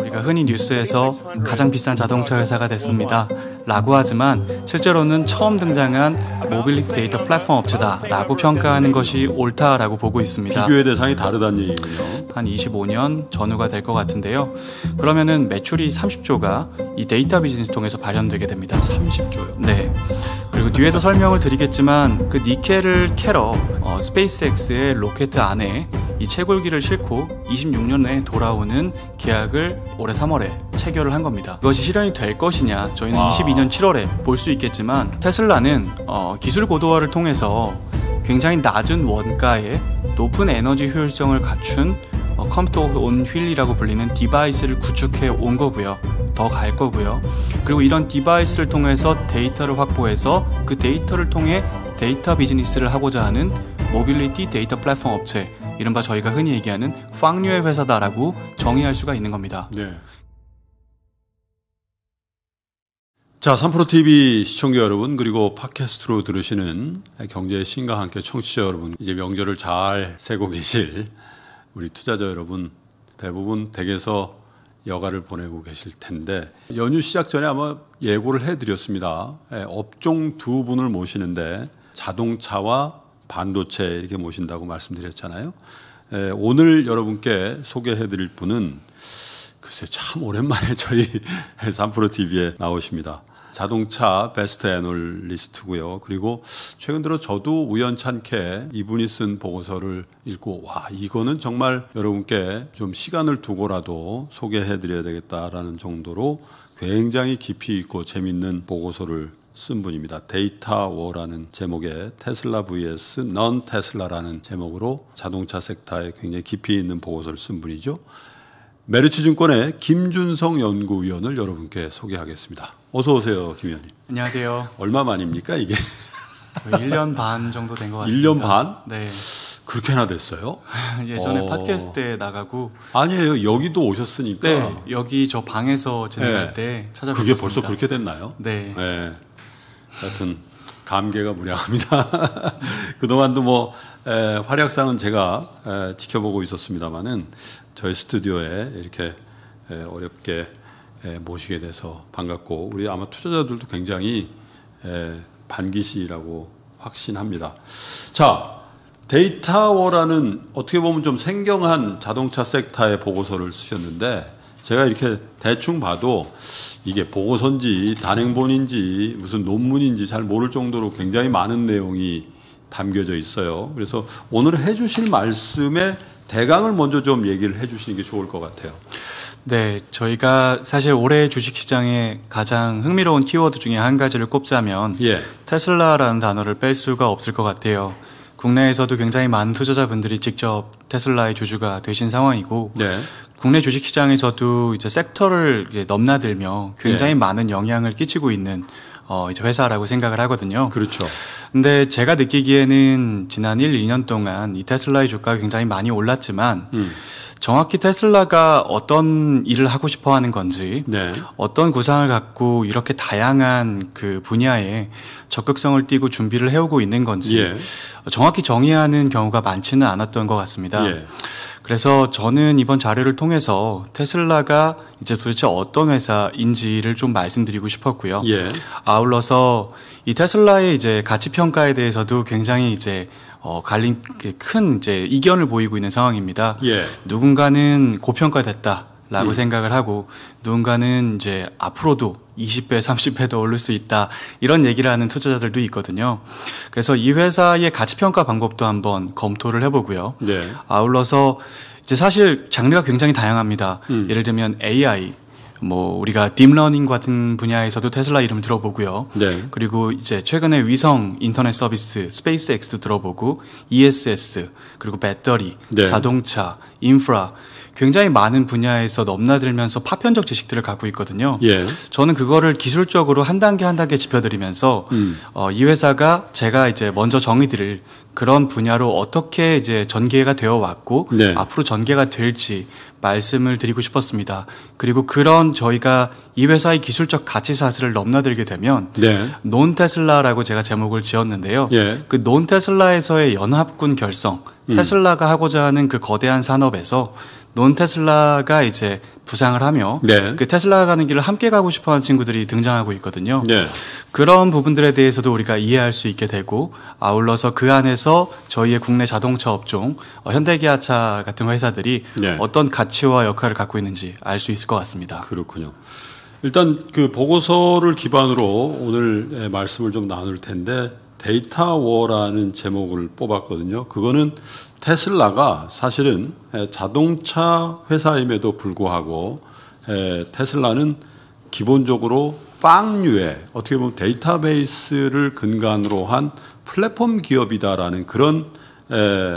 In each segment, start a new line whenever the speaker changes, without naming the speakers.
우리가 흔히 뉴스에서 가장 비싼 자동차 회사가 됐습니다. 라고 하지만 실제로는 처음 등장한 모빌리티 데이터 플랫폼 업체다 라고 평가하는 것이 옳다라고 보고 있습니다. 비교의 대상이 다르다는 얘기군요. 한 25년 전후가 될 것 같은데요. 그러면은 매출이 30조가 이 데이터 비즈니스 통해서 발현되게 됩니다. 30조요? 네. 그리고 뒤에도 설명을 드리겠지만 그 니켈을 캐러 어, 스페이스X의 로켓 안에 이 채굴기를 싣고 26년에 돌아오는 계약을 올해 3월에 체결을 한 겁니다. 이것이 실현이 될 것이냐 저희는 와. 22년 7월에 볼 수 있겠지만 테슬라는 어, 기술 고도화를 통해서 굉장히 낮은 원가에 높은 에너지 효율성을 갖춘 어, 컴퓨터 온 휠이라고 불리는 디바이스를 구축해 온 거고요. 더 갈 거고요. 그리고 이런 디바이스를 통해서 데이터를 확보해서 그 데이터를 통해 데이터 비즈니스를 하고자 하는 모빌리티 데이터 플랫폼 업체, 이른바 저희가 흔히 얘기하는 팡류의 회사다라고 정의할 수가 있는 겁니다. 네.
자, 3프로TV 시청자 여러분, 그리고 팟캐스트로 들으시는 경제의 신과 함께 청취자 여러분, 이제 명절을 잘 세고 계실 우리 투자자 여러분 대부분 댁에서 여가를 보내고 계실 텐데 연휴 시작 전에 아마 예고를 해드렸습니다. 예, 업종 두 분을 모시는데 자동차와 반도체 이렇게 모신다고 말씀드렸잖아요. 예, 오늘 여러분께 소개해드릴 분은 글쎄 참 오랜만에 저희 삼프로 TV에 나오십니다. 자동차 베스트 애널리스트고요. 그리고 최근 들어 저도 우연찮게 이분이 쓴 보고서를 읽고 와 이거는 정말 여러분께 좀 시간을 두고라도 소개해드려야 되겠다라는 정도로 굉장히 깊이 있고 재밌는 보고서를 쓴 분입니다. 데이터워라는 제목의 테슬라 vs 넌 테슬라라는 제목으로 자동차 섹터에 굉장히 깊이 있는 보고서를 쓴 분이죠. 메르츠 증권의 김준성 연구위원을 여러분께 소개하겠습니다. 어서 오세요, 김 위원님.
안녕하세요.
얼마 만입니까, 이게?
1년 반 정도 된 것 같습니다. 1년 반? 네.
그렇게나 됐어요? 예전에 어... 팟캐스트에 나가고 아니에요 여기도 오셨으니까 네,
여기 저 방에서 진행 네. 때찾아뵙습니다 그게 벌써 그렇게 됐나요?
네. 네. 하여튼 감개가 무량합니다. 그동안도 뭐 에, 활약상은 제가 에, 지켜보고 있었습니다만은 저희 스튜디오에 이렇게 에, 어렵게 모시게 돼서 반갑고 우리 아마 투자자들도 굉장히 반기시라고 확신합니다. 자, 데이터워라는 어떻게 보면 좀 생경한 자동차 섹터의 보고서를 쓰셨는데 제가 이렇게 대충 봐도 이게 보고서인지 단행본인지 무슨 논문인지 잘 모를 정도로 굉장히 많은 내용이 담겨져 있어요. 그래서 오늘 해주실 말씀에 대강을 먼저 좀 얘기를 해주시는 게 좋을 것 같아요.
네, 저희가 사실 올해 주식시장의 가장 흥미로운 키워드 중에 한 가지를 꼽자면 예. 테슬라라는 단어를 뺄 수가 없을 것 같아요. 국내에서도 굉장히 많은 투자자분들이 직접 테슬라의 주주가 되신 상황이고 네. 국내 주식 시장에서도 이제 섹터를 넘나들며 굉장히 네. 많은 영향을 끼치고 있는 어 이제 회사라고 생각을 하거든요. 그렇죠. 근데 제가 느끼기에는 지난 1, 2년 동안 이 테슬라의 주가가 굉장히 많이 올랐지만 음. 정확히 테슬라가 어떤 일을 하고 싶어 하는 건지 네. 어떤 구상을 갖고 이렇게 다양한 그 분야에 적극성을 띠고 준비를 해오고 있는 건지 예. 정확히 정의하는 경우가 많지는 않았던 것 같습니다. 예. 그래서 저는 이번 자료를 통해서 테슬라가 이제 도대체 어떤 회사인지를 좀 말씀드리고 싶었고요. 예. 아울러서 이 테슬라의 이제 가치 평가에 대해서도 굉장히 이제 어, 갈림 그 큰 이제 이견을 보이고 있는 상황입니다. 예. 누군가는 고평가됐다. 라고 예. 생각을 하고 누군가는 이제 앞으로도 20배, 30배 더 오를 수 있다. 이런 얘기를 하는 투자자들도 있거든요. 그래서 이 회사의 가치평가 방법도 한번 검토를 해보고요. 네. 아울러서 이제 사실 장르가 굉장히 다양합니다. 음. 예를 들면 AI, 뭐 우리가 딥러닝 같은 분야에서도 테슬라 이름 들어보고요. 네. 그리고 이제 최근에 위성 인터넷 서비스 스페이스 X도 들어보고 ESS 그리고 배터리, 네. 자동차, 인프라 굉장히 많은 분야에서 넘나들면서 파편적 지식들을 갖고 있거든요. 예. 저는 그거를 기술적으로 한 단계 한 단계 짚어드리면서 음. 어, 이 회사가 제가 이제 먼저 정의드릴 그런 분야로 어떻게 이제 전개가 되어 왔고 네. 앞으로 전개가 될지 말씀을 드리고 싶었습니다. 그리고 그런 저희가 이 회사의 기술적 가치 사슬을 넘나들게 되면 네. 논 테슬라라고 제가 제목을 지었는데요. 예. 그논 테슬라에서의 연합군 결성, 음. 테슬라가 하고자 하는 그 거대한 산업에서 논 테슬라가 이제 부상을 하며 네. 그 테슬라 가는 길을 함께 가고 싶어하는 친구들이 등장하고 있거든요. 네. 그런 부분들에 대해서도 우리가 이해할 수 있게 되고 아울러서 그 안에서 저희의 국내 자동차 업종 어, 현대기아차 같은 회사들이 네. 어떤 가치와 역할을 갖고 있는지 알 수 있을 것 같습니다. 그렇군요.
일단 그 보고서를 기반으로 오늘 예, 말씀을 좀 나눌 텐데 데이터워라는 제목을 뽑았거든요. 그거는 테슬라가 사실은 자동차 회사임에도 불구하고 테슬라는 기본적으로 빵류의 어떻게 보면 데이터베이스를 근간으로 한 플랫폼 기업이다라는 그런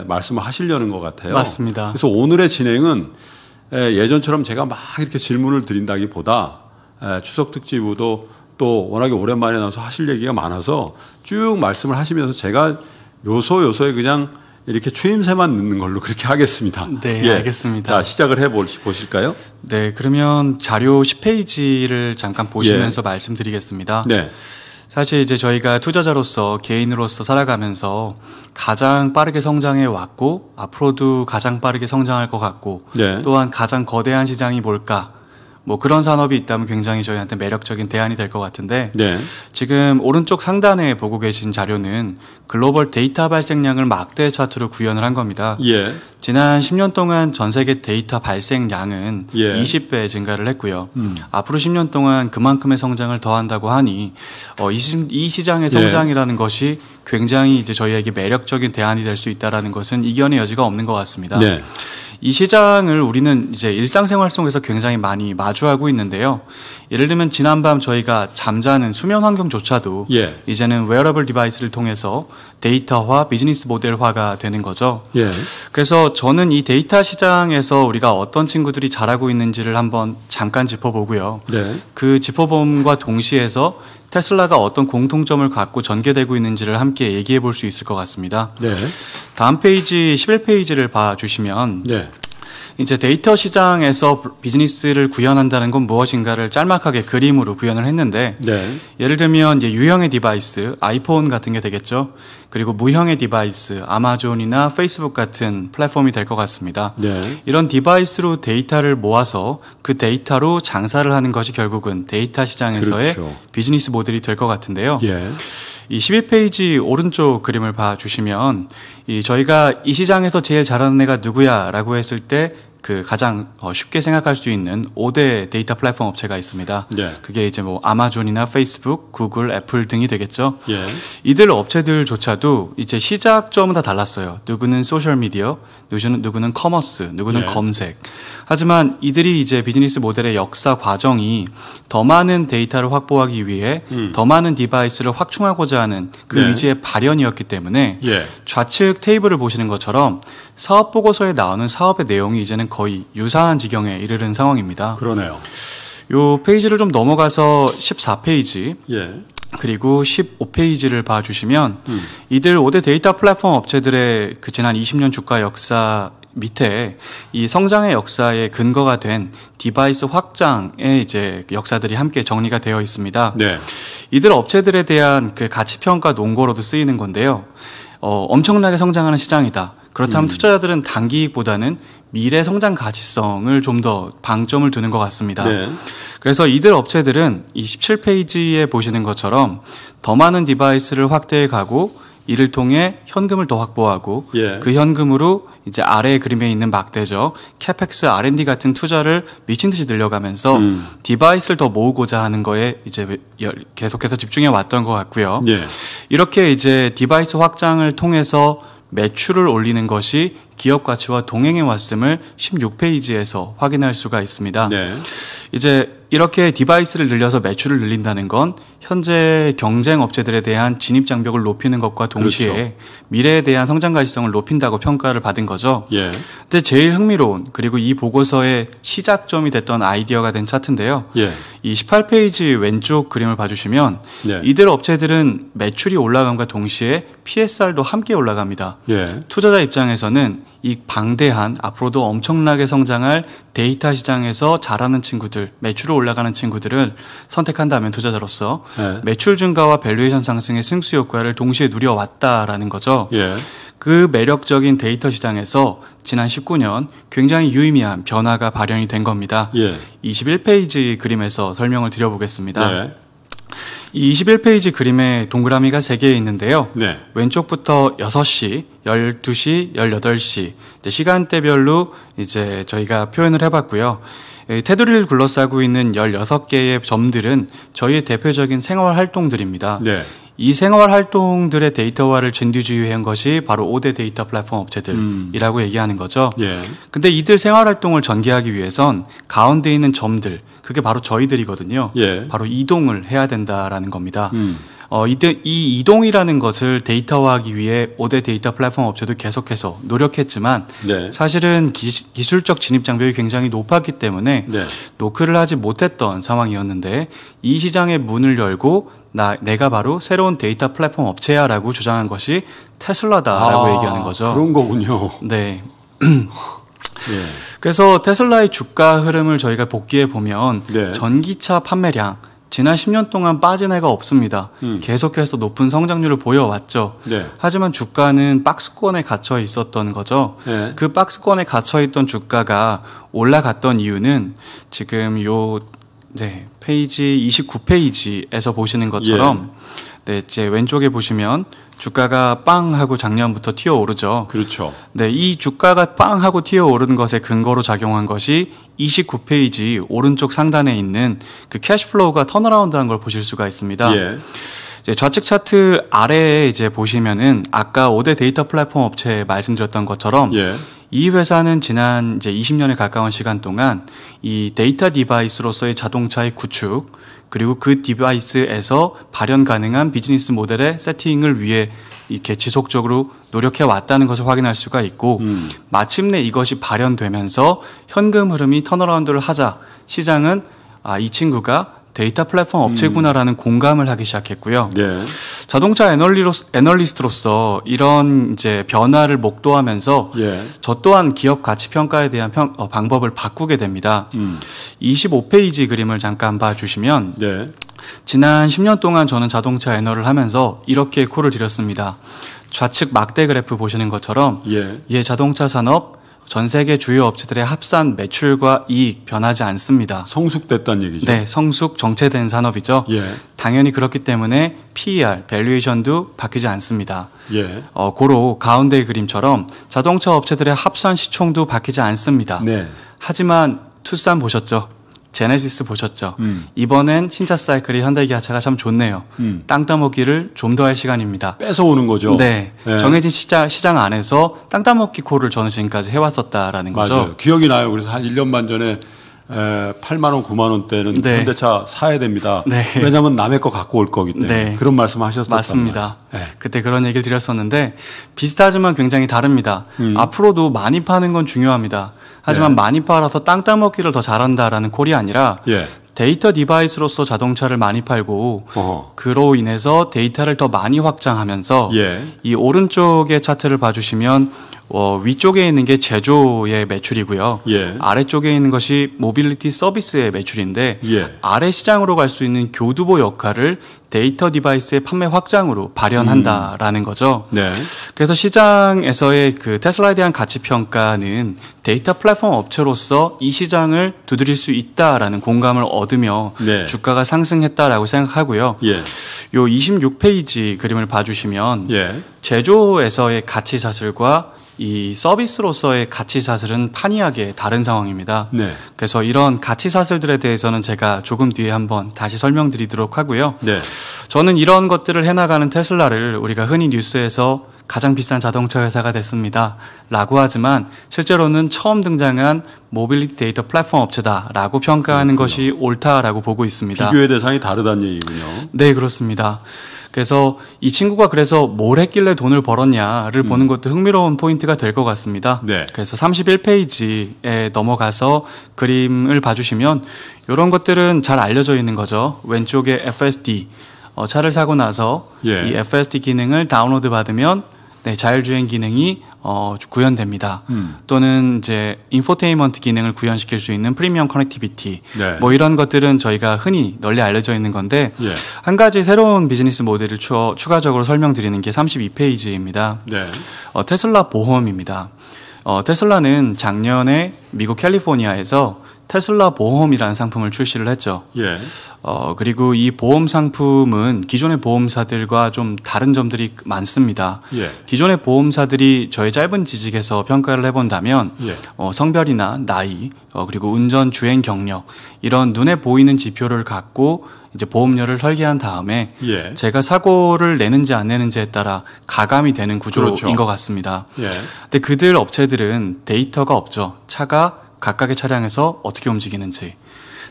말씀을 하시려는 것 같아요. 맞습니다. 그래서 오늘의 진행은 예전처럼 제가 막 이렇게 질문을 드린다기보다 추석 특집으로도 또 워낙에 오랜만에 나와서 하실 얘기가 많아서 쭉 말씀을 하시면서 제가 요소 요소에 그냥 이렇게 추임새만 넣는 걸로 그렇게 하겠습니다.
네, 예. 알겠습니다. 자, 시작을 해 보실까요? 네, 그러면 자료 10페이지를 잠깐 보시면서 예. 말씀드리겠습니다. 네. 사실 이제 저희가 투자자로서 개인으로서 살아가면서 가장 빠르게 성장해 왔고 앞으로도 가장 빠르게 성장할 것 같고 네. 또한 가장 거대한 시장이 뭘까 뭐 그런 산업이 있다면 굉장히 저희한테 매력적인 대안이 될 것 같은데 네. 지금 오른쪽 상단에 보고 계신 자료는 글로벌 데이터 발생량을 막대 차트로 구현을 한 겁니다. 예. 지난 10년 동안 전 세계 데이터 발생량은 예. 20배 증가를 했고요. 음. 앞으로 10년 동안 그만큼의 성장을 더한다고 하니 어, 이, 시, 이 시장의 예. 성장이라는 예. 것이 굉장히 이제 저희에게 매력적인 대안이 될 수 있다라는 것은 이견의 여지가 없는 것 같습니다. 네. 이 시장을 우리는 이제 일상생활 속에서 굉장히 많이 마주하고 있는데요. 예를 들면 지난밤 저희가 잠자는 수면 환경조차도 예. 이제는 웨어러블 디바이스를 통해서 데이터화 비즈니스 모델화가 되는 거죠. 예. 그래서 저는 이 데이터 시장에서 우리가 어떤 친구들이 잘하고 있는지를 한번 잠깐 짚어보고요. 네. 그 짚어봄과 동시에서 테슬라가 어떤 공통점을 갖고 전개되고 있는지를 함께 얘기해 볼 수 있을 것 같습니다. 네. 다음 페이지 11페이지를 봐주시면 네. 이제 데이터 시장에서 비즈니스를 구현한다는 건 무엇인가를 짤막하게 그림으로 구현을 했는데 네. 예를 들면 이제 유형의 디바이스, 아이폰 같은 게 되겠죠. 그리고 무형의 디바이스, 아마존이나 페이스북 같은 플랫폼이 될 것 같습니다. 네. 이런 디바이스로 데이터를 모아서 그 데이터로 장사를 하는 것이 결국은 데이터 시장에서의 그렇죠. 비즈니스 모델이 될 것 같은데요. 예. 이 12페이지 오른쪽 그림을 봐주시면 이 저희가 이 시장에서 제일 잘하는 애가 누구야라고 했을 때그 가장 어 쉽게 생각할 수 있는 5대 데이터 플랫폼 업체가 있습니다. 예. 그게 이제 뭐 아마존이나 페이스북, 구글, 애플 등이 되겠죠. 예. 이들 업체들조차도 이제 시작점은 다 달랐어요. 누구는 소셜 미디어, 누구는 누구는 커머스, 누구는 예. 검색. 하지만 이들이 이제 비즈니스 모델의 역사 과정이 더 많은 데이터를 확보하기 위해 음. 더 많은 디바이스를 확충하고자 하는 그 예. 의지의 발현이었기 때문에 예. 좌측 테이블을 보시는 것처럼 사업 보고서에 나오는 사업의 내용이 이제는 거의 유사한 지경에 이르는 상황입니다. 그러네요. 요 페이지를 좀 넘어가서 14페이지 예. 그리고 15페이지를 봐주시면 음. 이들 5대 데이터 플랫폼 업체들의 그 지난 20년 주가 역사 밑에 이 성장의 역사의 근거가 된 디바이스 확장의 이제 역사들이 함께 정리가 되어 있습니다. 네. 이들 업체들에 대한 그 가치 평가 논거로도 쓰이는 건데요. 어, 엄청나게 성장하는 시장이다. 그렇다면 음. 투자자들은 단기보다는 미래 성장 가치성을 좀 더 방점을 두는 것 같습니다. 네. 그래서 이들 업체들은 2 7페이지에 보시는 것처럼 더 많은 디바이스를 확대해 가고 이를 통해 현금을 더 확보하고 예. 그 현금으로 이제 아래 그림에 있는 막대죠. 캐펙스 R&D 같은 투자를 미친 듯이 늘려가면서 음. 디바이스를 더 모으고자 하는 거에 이제 계속해서 집중해 왔던 것 같고요. 예. 이렇게 이제 디바이스 확장을 통해서 매출을 올리는 것이 기업 가치와 동행해 왔음을 16페이지에서 확인할 수가 있습니다. 네. 이제 이렇게 디바이스를 늘려서 매출을 늘린다는 건 현재 경쟁 업체들에 대한 진입 장벽을 높이는 것과 동시에 그렇죠. 미래에 대한 성장 가시성을 높인다고 평가를 받은 거죠. 예. 근데 제일 흥미로운 그리고 이 보고서의 시작점이 됐던 아이디어가 된 차트인데요. 예. 이 18페이지 왼쪽 그림을 봐주시면 예. 이들 업체들은 매출이 올라감과 동시에 PSR도 함께 올라갑니다. 예. 투자자 입장에서는 이 방대한 앞으로도 엄청나게 성장할 데이터 시장에서 잘하는 친구들, 매출이 올라가는 친구들을 선택한다면 투자자로서 네. 매출 증가와 밸류에이션 상승의 승수 효과를 동시에 누려왔다라는 거죠. 예. 그 매력적인 데이터 시장에서 지난 19년 굉장히 유의미한 변화가 발현이 된 겁니다. 예. 21페이지 그림에서 설명을 드려보겠습니다. 예. 이 21페이지 그림에 동그라미가 3개 있는데요. 네. 왼쪽부터 6시, 12시, 18시 시간대별로 이제 저희가 표현을 해봤고요. 테두리를 둘러싸고 있는 16개의 점들은 저희의 대표적인 생활 활동들입니다. 네. 이 생활 활동들의 데이터화를 진두지휘한 것이 바로 5대 데이터 플랫폼 업체들이라고 음. 얘기하는 거죠. 예. 근데 이들 생활 활동을 전개하기 위해선 가운데 있는 점들, 그게 바로 저희들이거든요. 예. 바로 이동을 해야 된다라는 겁니다. 음. 어, 이때 이 이동이라는 것을 데이터화하기 위해 5대 데이터 플랫폼 업체도 계속해서 노력했지만 네. 사실은 기, 술적 진입 장벽이 굉장히 높았기 때문에 네. 노크를 하지 못했던 상황이었는데 이 시장의 문을 열고 나 내가 바로 새로운 데이터 플랫폼 업체야라고 주장한 것이 테슬라다라고 아, 얘기하는 거죠. 그런 거군요. 네. 예. 그래서 테슬라의 주가 흐름을 저희가 복귀해 보면 네. 전기차 판매량 지난 10년 동안 빠진 애가 없습니다. 음. 계속해서 높은 성장률을 보여왔죠. 네. 하지만 주가는 박스권에 갇혀 있었던 거죠. 네. 그 박스권에 갇혀 있던 주가가 올라갔던 이유는 지금 요 네, 페이지 29페이지에서 보시는 것처럼 예. 네, 제 왼쪽에 보시면 주가가 빵 하고 작년부터 튀어 오르죠. 그렇죠. 네, 이 주가가 빵 하고 튀어 오른 것에 근거로 작용한 것이 29페이지 오른쪽 상단에 있는 그 캐시플로우가 턴어라운드한 걸 보실 수가 있습니다. 예. 이제 좌측 차트 아래에 이제 보시면은 아까 5대 데이터 플랫폼 업체 에 말씀드렸던 것처럼 예. 이 회사는 지난 이제 20년에 가까운 시간 동안 이 데이터 디바이스로서의 자동차의 구축 그리고 그 디바이스에서 발현 가능한 비즈니스 모델의 세팅을 위해 이렇게 지속적으로 노력해 왔다는 것을 확인할 수가 있고 음. 마침내 이것이 발현되면서 현금 흐름이 턴어라운드를 하자 시장은 아, 이 친구가 데이터 플랫폼 업체구나라는 음. 공감을 하기 시작했고요. 네. 자동차 애널리로, 애널리스트로서 이런 이제 변화를 목도하면서 예. 저 또한 기업 가치 평가에 대한 평, 어, 방법을 바꾸게 됩니다. 음. 25페이지 그림을 잠깐 봐주시면 네. 지난 10년 동안 저는 자동차 애널을 하면서 이렇게 코를 들였습니다. 좌측 막대 그래프 보시는 것처럼 예. 예 자동차 산업 전 세계 주요 업체들의 합산 매출과 이익 변하지 않습니다. 성숙됐다는 얘기죠. 네, 성숙 정체된 산업이죠. 예. 당연히 그렇기 때문에 PER, 밸류에이션도 바뀌지 않습니다. 예. 어, 고로 가운데 그림처럼 자동차 업체들의 합산 시총도 바뀌지 않습니다. 네. 하지만 투싼 보셨죠? 제네시스 보셨죠? 음. 이번엔 신차 사이클이 현대기아차가 참 좋네요. 음. 땅 따먹기를 좀 더 할 시간입니다. 뺏어오는 거죠. 네. 네. 정해진 시장, 시장 안에서 땅 따먹기 콜을 저는 지금까지 해왔었다라는 거죠. 맞아요. 기억이 나요. 그래서 한 1년 반 전에 에, 8만 원, 9만 원대는 네. 현대차 사야 됩니다. 네. 왜냐하면 남의 거 갖고 올 거기 때문에 네. 그런 말씀하셨었잖 맞습니다. 네. 그때 그런 얘기를 드렸었는데 비슷하지만 굉장히 다릅니다. 음. 앞으로도 많이 파는 건 중요합니다. 하지만 예. 많이 팔아서 땅 따먹기를 더 잘한다라는 콜이 아니라 예. 데이터 디바이스로서 자동차를 많이 팔고 어허. 그로 인해서 데이터를 더 많이 확장하면서 예. 이 오른쪽의 차트를 봐주시면 어, 위쪽에 있는 게 제조의 매출이고요. 예. 아래쪽에 있는 것이 모빌리티 서비스의 매출인데 예. 아래 시장으로 갈 수 있는 교두보 역할을 데이터 디바이스의 판매 확장으로 발현한다라는 음. 거죠. 네. 그래서 시장에서의 그 테슬라에 대한 가치 평가는 데이터 플랫폼 업체로서 이 시장을 두드릴 수 있다라는 공감을 얻으며 네. 주가가 상승했다라고 생각하고요. 예. 요 26페이지 그림을 봐주시면 예. 제조에서의 가치 사슬과 이 서비스로서의 가치 사슬은 판이하게 다른 상황입니다. 네. 그래서 이런 가치 사슬들에 대해서는 제가 조금 뒤에 한번 다시 설명드리도록 하고요. 네. 저는 이런 것들을 해나가는 테슬라를 우리가 흔히 뉴스에서 가장 비싼 자동차 회사가 됐습니다. 라고 하지만 실제로는 처음 등장한 모빌리티 데이터 플랫폼 업체다라고 평가하는 그렇군요. 것이 옳다라고 보고 있습니다. 비교의 대상이 다르다는 얘기군요. 네, 그렇습니다. 그래서 이 친구가 그래서 뭘 했길래 돈을 벌었냐를 음. 보는 것도 흥미로운 포인트가 될 것 같습니다. 네. 그래서 31페이지에 넘어가서 그림을 봐주시면 이런 것들은 잘 알려져 있는 거죠. 왼쪽에 FSD 어, 차를 사고 나서 예. 이 FSD 기능을 다운로드 받으면 네, 자율주행 기능이 어, 구현됩니다. 음. 또는 이제 인포테인먼트 기능을 구현시킬 수 있는 프리미엄 커넥티비티 네. 뭐 이런 것들은 저희가 흔히 널리 알려져 있는 건데 예. 한 가지 새로운 비즈니스 모델을 추, 추가적으로 설명드리는 게 32페이지입니다. 네. 어, 테슬라 보험입니다. 어, 테슬라는 작년에 미국 캘리포니아에서 테슬라 보험이라는 상품을 출시를 했죠. 예. 어, 그리고 이 보험 상품은 기존의 보험사들과 좀 다른 점들이 많습니다. 예. 기존의 보험사들이 저의 짧은 지식에서 평가를 해본다면 예. 어, 성별이나 나이, 어, 그리고 운전 주행 경력 이런 눈에 보이는 지표를 갖고 이제 보험료를 설계한 다음에 예. 제가 사고를 내는지 안 내는지에 따라 가감이 되는 구조인 그렇죠. 것 같습니다. 예. 근데 그들 업체들은 데이터가 없죠. 차가 각각의 차량에서 어떻게 움직이는지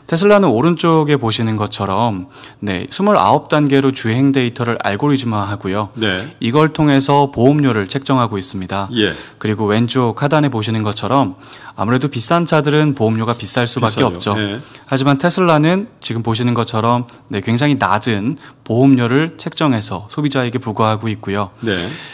테슬라는 오른쪽에 보시는 것처럼 네, 29단계로 주행 데이터를 알고리즘화하고요. 네. 이걸 통해서 보험료를 책정하고 있습니다. 예. 그리고 왼쪽 하단에 보시는 것처럼 아무래도 비싼 차들은 보험료가 비쌀 수밖에 비싸죠. 없죠. 예. 하지만 테슬라는 지금 보시는 것처럼 네, 굉장히 낮은 보험료를 책정해서 소비자에게 부과하고 있고요. 네.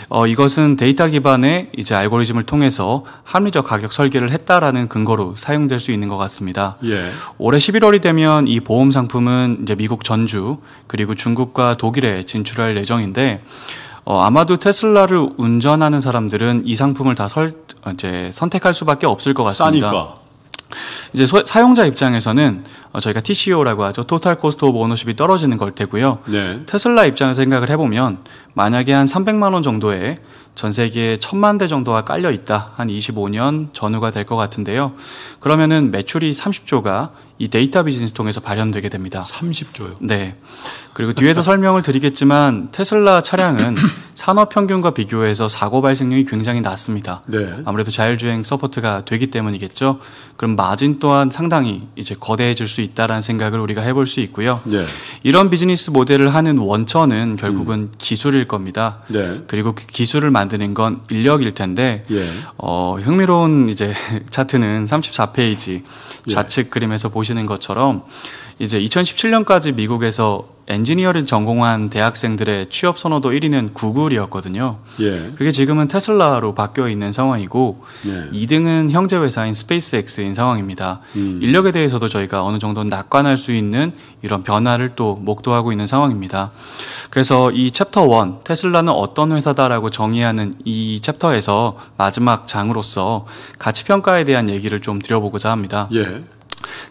어, 이것은 데이터 기반의 이제 알고리즘을 통해서 합리적 가격 설계를 했다라는 근거로 사용될 수 있는 것 같습니다. 예. 올해 11 11월이 되면 이 보험 상품은 이제 미국 전주 그리고 중국과 독일에 진출할 예정인데 어, 아마도 테슬라를 운전하는 사람들은 이 상품을 다 설, 이제 선택할 수밖에 없을 것 같습니다. 싸니까. 이제 소, 사용자 입장에서는 어, 저희가 TCO라고 하죠. 토탈 코스트 오브 오너십이 떨어지는 걸 테고요. 네. 테슬라 입장에서 생각을 해보면 만약에 한 300만 원 정도의 전 세계에 천만 대 정도가 깔려 있다. 한 25년 전후가 될 것 같은데요. 그러면은 매출이 30조가 이 데이터 비즈니스 통해서 발현되게 됩니다.
30조요?
네. 그리고 뒤에도 설명을 드리겠지만 테슬라 차량은 산업 평균과 비교해서 사고 발생률이 굉장히 낮습니다. 네. 아무래도 자율주행 서포트가 되기 때문이겠죠. 그럼 마진 또한 상당히 이제 거대해질 수 있다라는 생각을 우리가 해볼 수 있고요. 네. 이런 비즈니스 모델을 하는 원천은 음. 결국은 음. 기술일 겁니다. 네. 그리고 그 기술을 만 만드는 건 인력일 텐데 예. 어, 흥미로운 이제 차트는 34페이지 좌측 예. 그림에서 보시는 것처럼 이제 2017년까지 미국에서 엔지니어링 전공한 대학생들의 취업 선호도 1위는 구글이었거든요. 예. 그게 지금은 테슬라로 바뀌어 있는 상황이고 예. 2등은 형제 회사인 스페이스X인 상황입니다. 음. 인력에 대해서도 저희가 어느 정도 낙관할 수 있는 이런 변화를 또 목도하고 있는 상황입니다. 그래서 이 챕터 1 테슬라는 어떤 회사다라고 정의하는 이 챕터에서 마지막 장으로서 가치 평가에 대한 얘기를 좀 드려보고자 합니다. 예.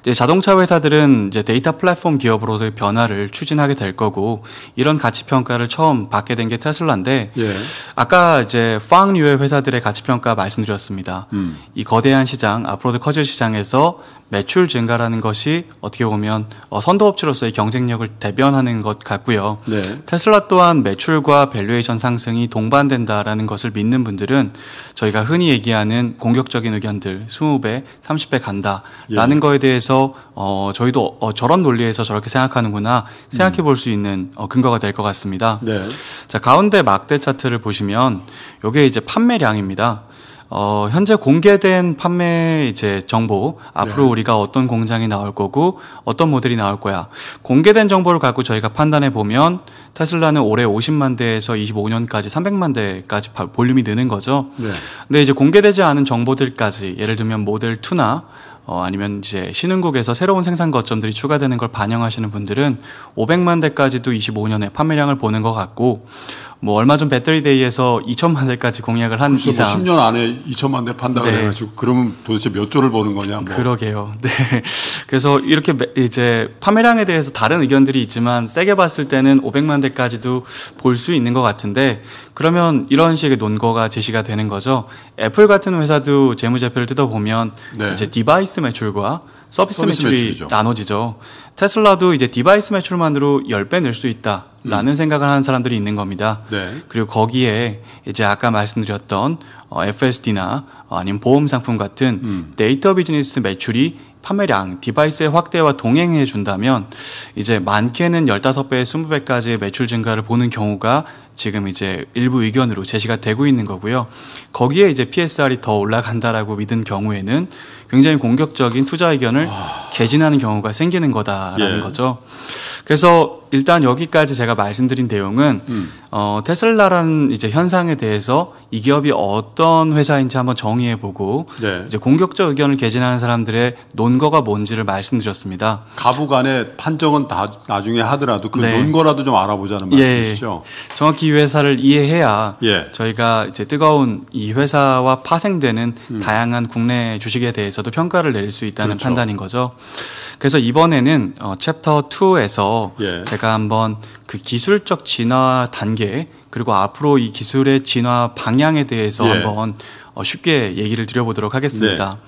이제 자동차 회사들은 이제 데이터 플랫폼 기업으로서의 변화를 추진하게 될 거고 이런 가치 평가를 처음 받게 된 게 테슬라인데 예. 아까 이제 팡류의 회사들의 가치 평가 말씀드렸습니다. 음. 이 거대한 시장 앞으로도 커질 시장에서 매출 증가라는 것이 어떻게 보면 어, 선도업체로서의 경쟁력을 대변하는 것 같고요. 네. 테슬라 또한 매출과 밸류에이션 상승이 동반된다라는 것을 믿는 분들은 저희가 흔히 얘기하는 공격적인 의견들 20배, 30배 간다라는 예. 거에 대해서 어, 저희도 어, 저런 논리에서 저렇게 생각하는구나 생각해 볼 수 있는 어, 근거가 될 것 같습니다. 네. 자, 가운데 막대 차트를 보시면 이게 이제 판매량입니다. 어, 현재 공개된 판매 이제 정보 앞으로 네. 우리가 어떤 공장이 나올 거고 어떤 모델이 나올 거야 공개된 정보를 갖고 저희가 판단해 보면 테슬라는 올해 50만 대에서 25년까지 300만 대까지 볼륨이 느는 거죠. 네. 근데 이제 공개되지 않은 정보들까지 예를 들면 모델 2나 어, 아니면 이제 신흥국에서 새로운 생산 거점들이 추가되는 걸 반영하시는 분들은 500만 대까지도 25년에 판매량을 보는 것 같고 뭐 얼마 전 배터리데이에서 2천만 대까지 공약을 한 뭐 이상 뭐 10년 안에 2천만 대 판다 네. 그래가지고 그러면 도대체 몇 조를 버는 거냐 뭐. 그러게요. 네. 그래서 이렇게 이제 판매량에 대해서 다른 의견들이 있지만 세게 봤을 때는 500만 대까지도 볼 수 있는 것 같은데 그러면 이런 식의 논거가 제시가 되는 거죠. 애플 같은 회사도 재무제표를 뜯어보면 네. 이제 디바이스 매출과 서비스, 매출이 매출이죠. 나눠지죠. 테슬라도 이제 디바이스 매출만으로 10배 낼수 있다라는 음. 생각을 하는 사람들이 있는 겁니다. 네. 그리고 거기에 이제 아까 말씀드렸던 어, FSD나 어, 아니면 보험 상품 같은 음. 데이터 비즈니스 매출이 판매량, 디바이스의 확대와 동행해 준다면 이제 많게는 15배, 20배까지의 매출 증가를 보는 경우가 지금 이제 일부 의견으로 제시가 되고 있는 거고요. 거기에 이제 PSR이 더 올라간다라고 믿은 경우에는 굉장히 공격적인 투자 의견을 개진하는 경우가 생기는 거다라는 예. 거죠. 그래서 일단 여기까지 제가 말씀드린 내용은 음. 어, 테슬라라는 이제 현상에 대해서 이 기업이 어떤 회사인지 한번 정의해보고 네. 이제 공격적 의견을 개진하는 사람들의 논거가 뭔지를 말씀드렸습니다. 가부간의 판정은 다 나중에 하더라도 그 네. 논거라도 좀 알아보자는 말씀이시죠. 예, 예. 정확히 이 회사를 이해해야 예. 저희가 이제 뜨거운 이 회사와 파생되는 음. 다양한 국내 주식에 대해서도 평가를 내릴 수 있다는 그렇죠. 판단인 거죠. 그래서 이번에는 어, 챕터 2에서 예. 제가 한번 그 기술적 진화 단계 그리고 앞으로 이 기술의 진화 방향에 대해서 예. 한번 어, 쉽게 얘기를 드려보도록 하겠습니다. 네.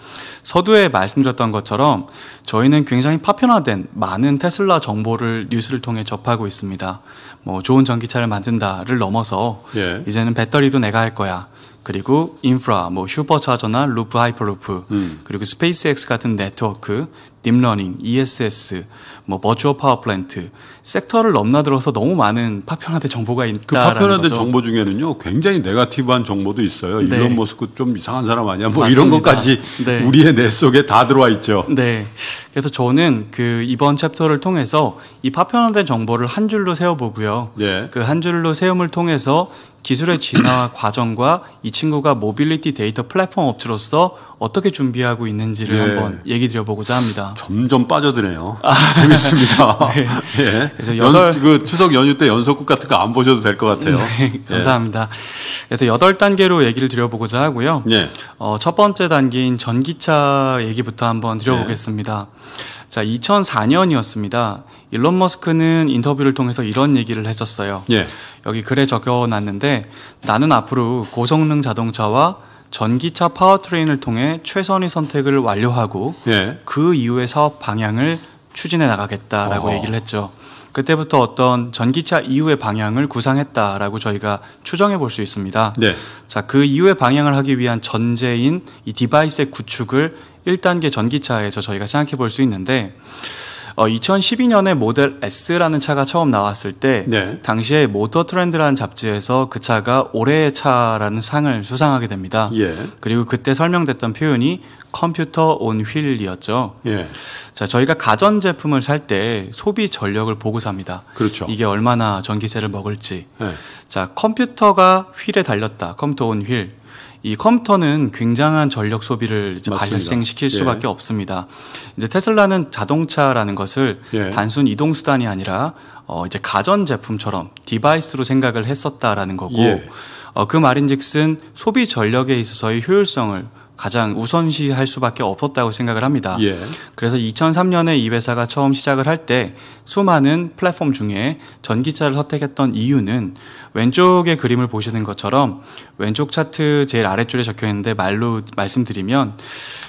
서두에 말씀드렸던 것처럼 저희는 굉장히 파편화된 많은 테슬라 정보를 뉴스를 통해 접하고 있습니다. 뭐 좋은 전기차를 만든다를 넘어서 예. 이제는 배터리도 내가 할 거야. 그리고 인프라, 뭐 슈퍼차저나 루프 하이퍼루프, 음. 그리고 스페이스X 같은 네트워크, 딥러닝, ESS, 뭐 버추어 파워플랜트 섹터를 넘나들어서 너무 많은 파편화된 정보가 있다라는 그 파편화된 거죠. 정보
중에는요 굉장히 네가티브한 정보도 있어요. 네. 이런 모습 좀 이상한 사람 아니야? 뭐 맞습니다. 이런 것까지 네. 우리의 뇌 속에 다 들어와 있죠. 네.
그래서 저는 그 이번 챕터를 통해서 이 파편화된 정보를 한 줄로 세워보고요. 네. 그한 줄로 세움을 통해서 기술의 진화 과정과 이 친구가 모빌리티 데이터 플랫폼 업체로서 어떻게 준비하고 있는지를 네. 한번 얘기 드려보고자 합니다.
점점 빠져드네요. 아. 재밌습니다. 네. 예. 그래서 여덟 8... 그 추석 연휴 때 연속극 같은 거 안 보셔도 될
것 같아요. 네. 예. 감사합니다. 그래서 여덟 단계로 얘기를 드려보고자 하고요. 예. 어, 첫 번째 단계인 전기차 얘기부터 한번 드려보겠습니다. 자, 2004년이었습니다. 일론 머스크는 인터뷰를 통해서 이런 얘기를 했었어요. 여기 글에 적어놨는데 나는 앞으로 고성능 자동차와 전기차 파워트레인을 통해 최선의 선택을 완료하고 예. 그이후에 사업 방향을 추진해 나가겠다라고 어. 얘기를 했죠. 그때부터 어떤 전기차 이후의 방향을 구상했다라고 저희가 추정해 볼 수 있습니다. 네. 자, 그 이후의 방향을 하기 위한 전제인 이 디바이스의 구축을 1단계 전기차에서 저희가 생각해 볼 수 있는데 어, 2012년에 모델 S라는 차가 처음 나왔을 때 네. 당시에 모터 트렌드라는 잡지에서 그 차가 올해의 차라는 상을 수상하게 됩니다. 예. 그리고 그때 설명됐던 표현이 컴퓨터 온 휠이었죠. 예. 자, 저희가 가전 제품을 살 때 소비 전력을 보고 삽니다. 그렇죠. 이게 얼마나 전기세를 먹을지. 예. 자, 컴퓨터가 휠에 달렸다. 컴퓨터 온 휠. 이 컴퓨터는 굉장한 전력 소비를 이제 발생시킬 예. 수밖에 예. 없습니다. 이제 테슬라는 자동차라는 것을 예. 단순 이동 수단이 아니라 어 이제 가전 제품처럼 디바이스로 생각을 했었다라는 거고 예. 어그 말인즉슨 소비 전력에 있어서의 효율성을 가장 우선시할 수밖에 없었다고 생각을 합니다. 예. 그래서 2003년에 이 회사가 처음 시작을 할 때 수많은 플랫폼 중에 전기차를 선택했던 이유는 왼쪽의 그림을 보시는 것처럼 왼쪽 차트 제일 아래줄에 적혀 있는데 말로 말씀드리면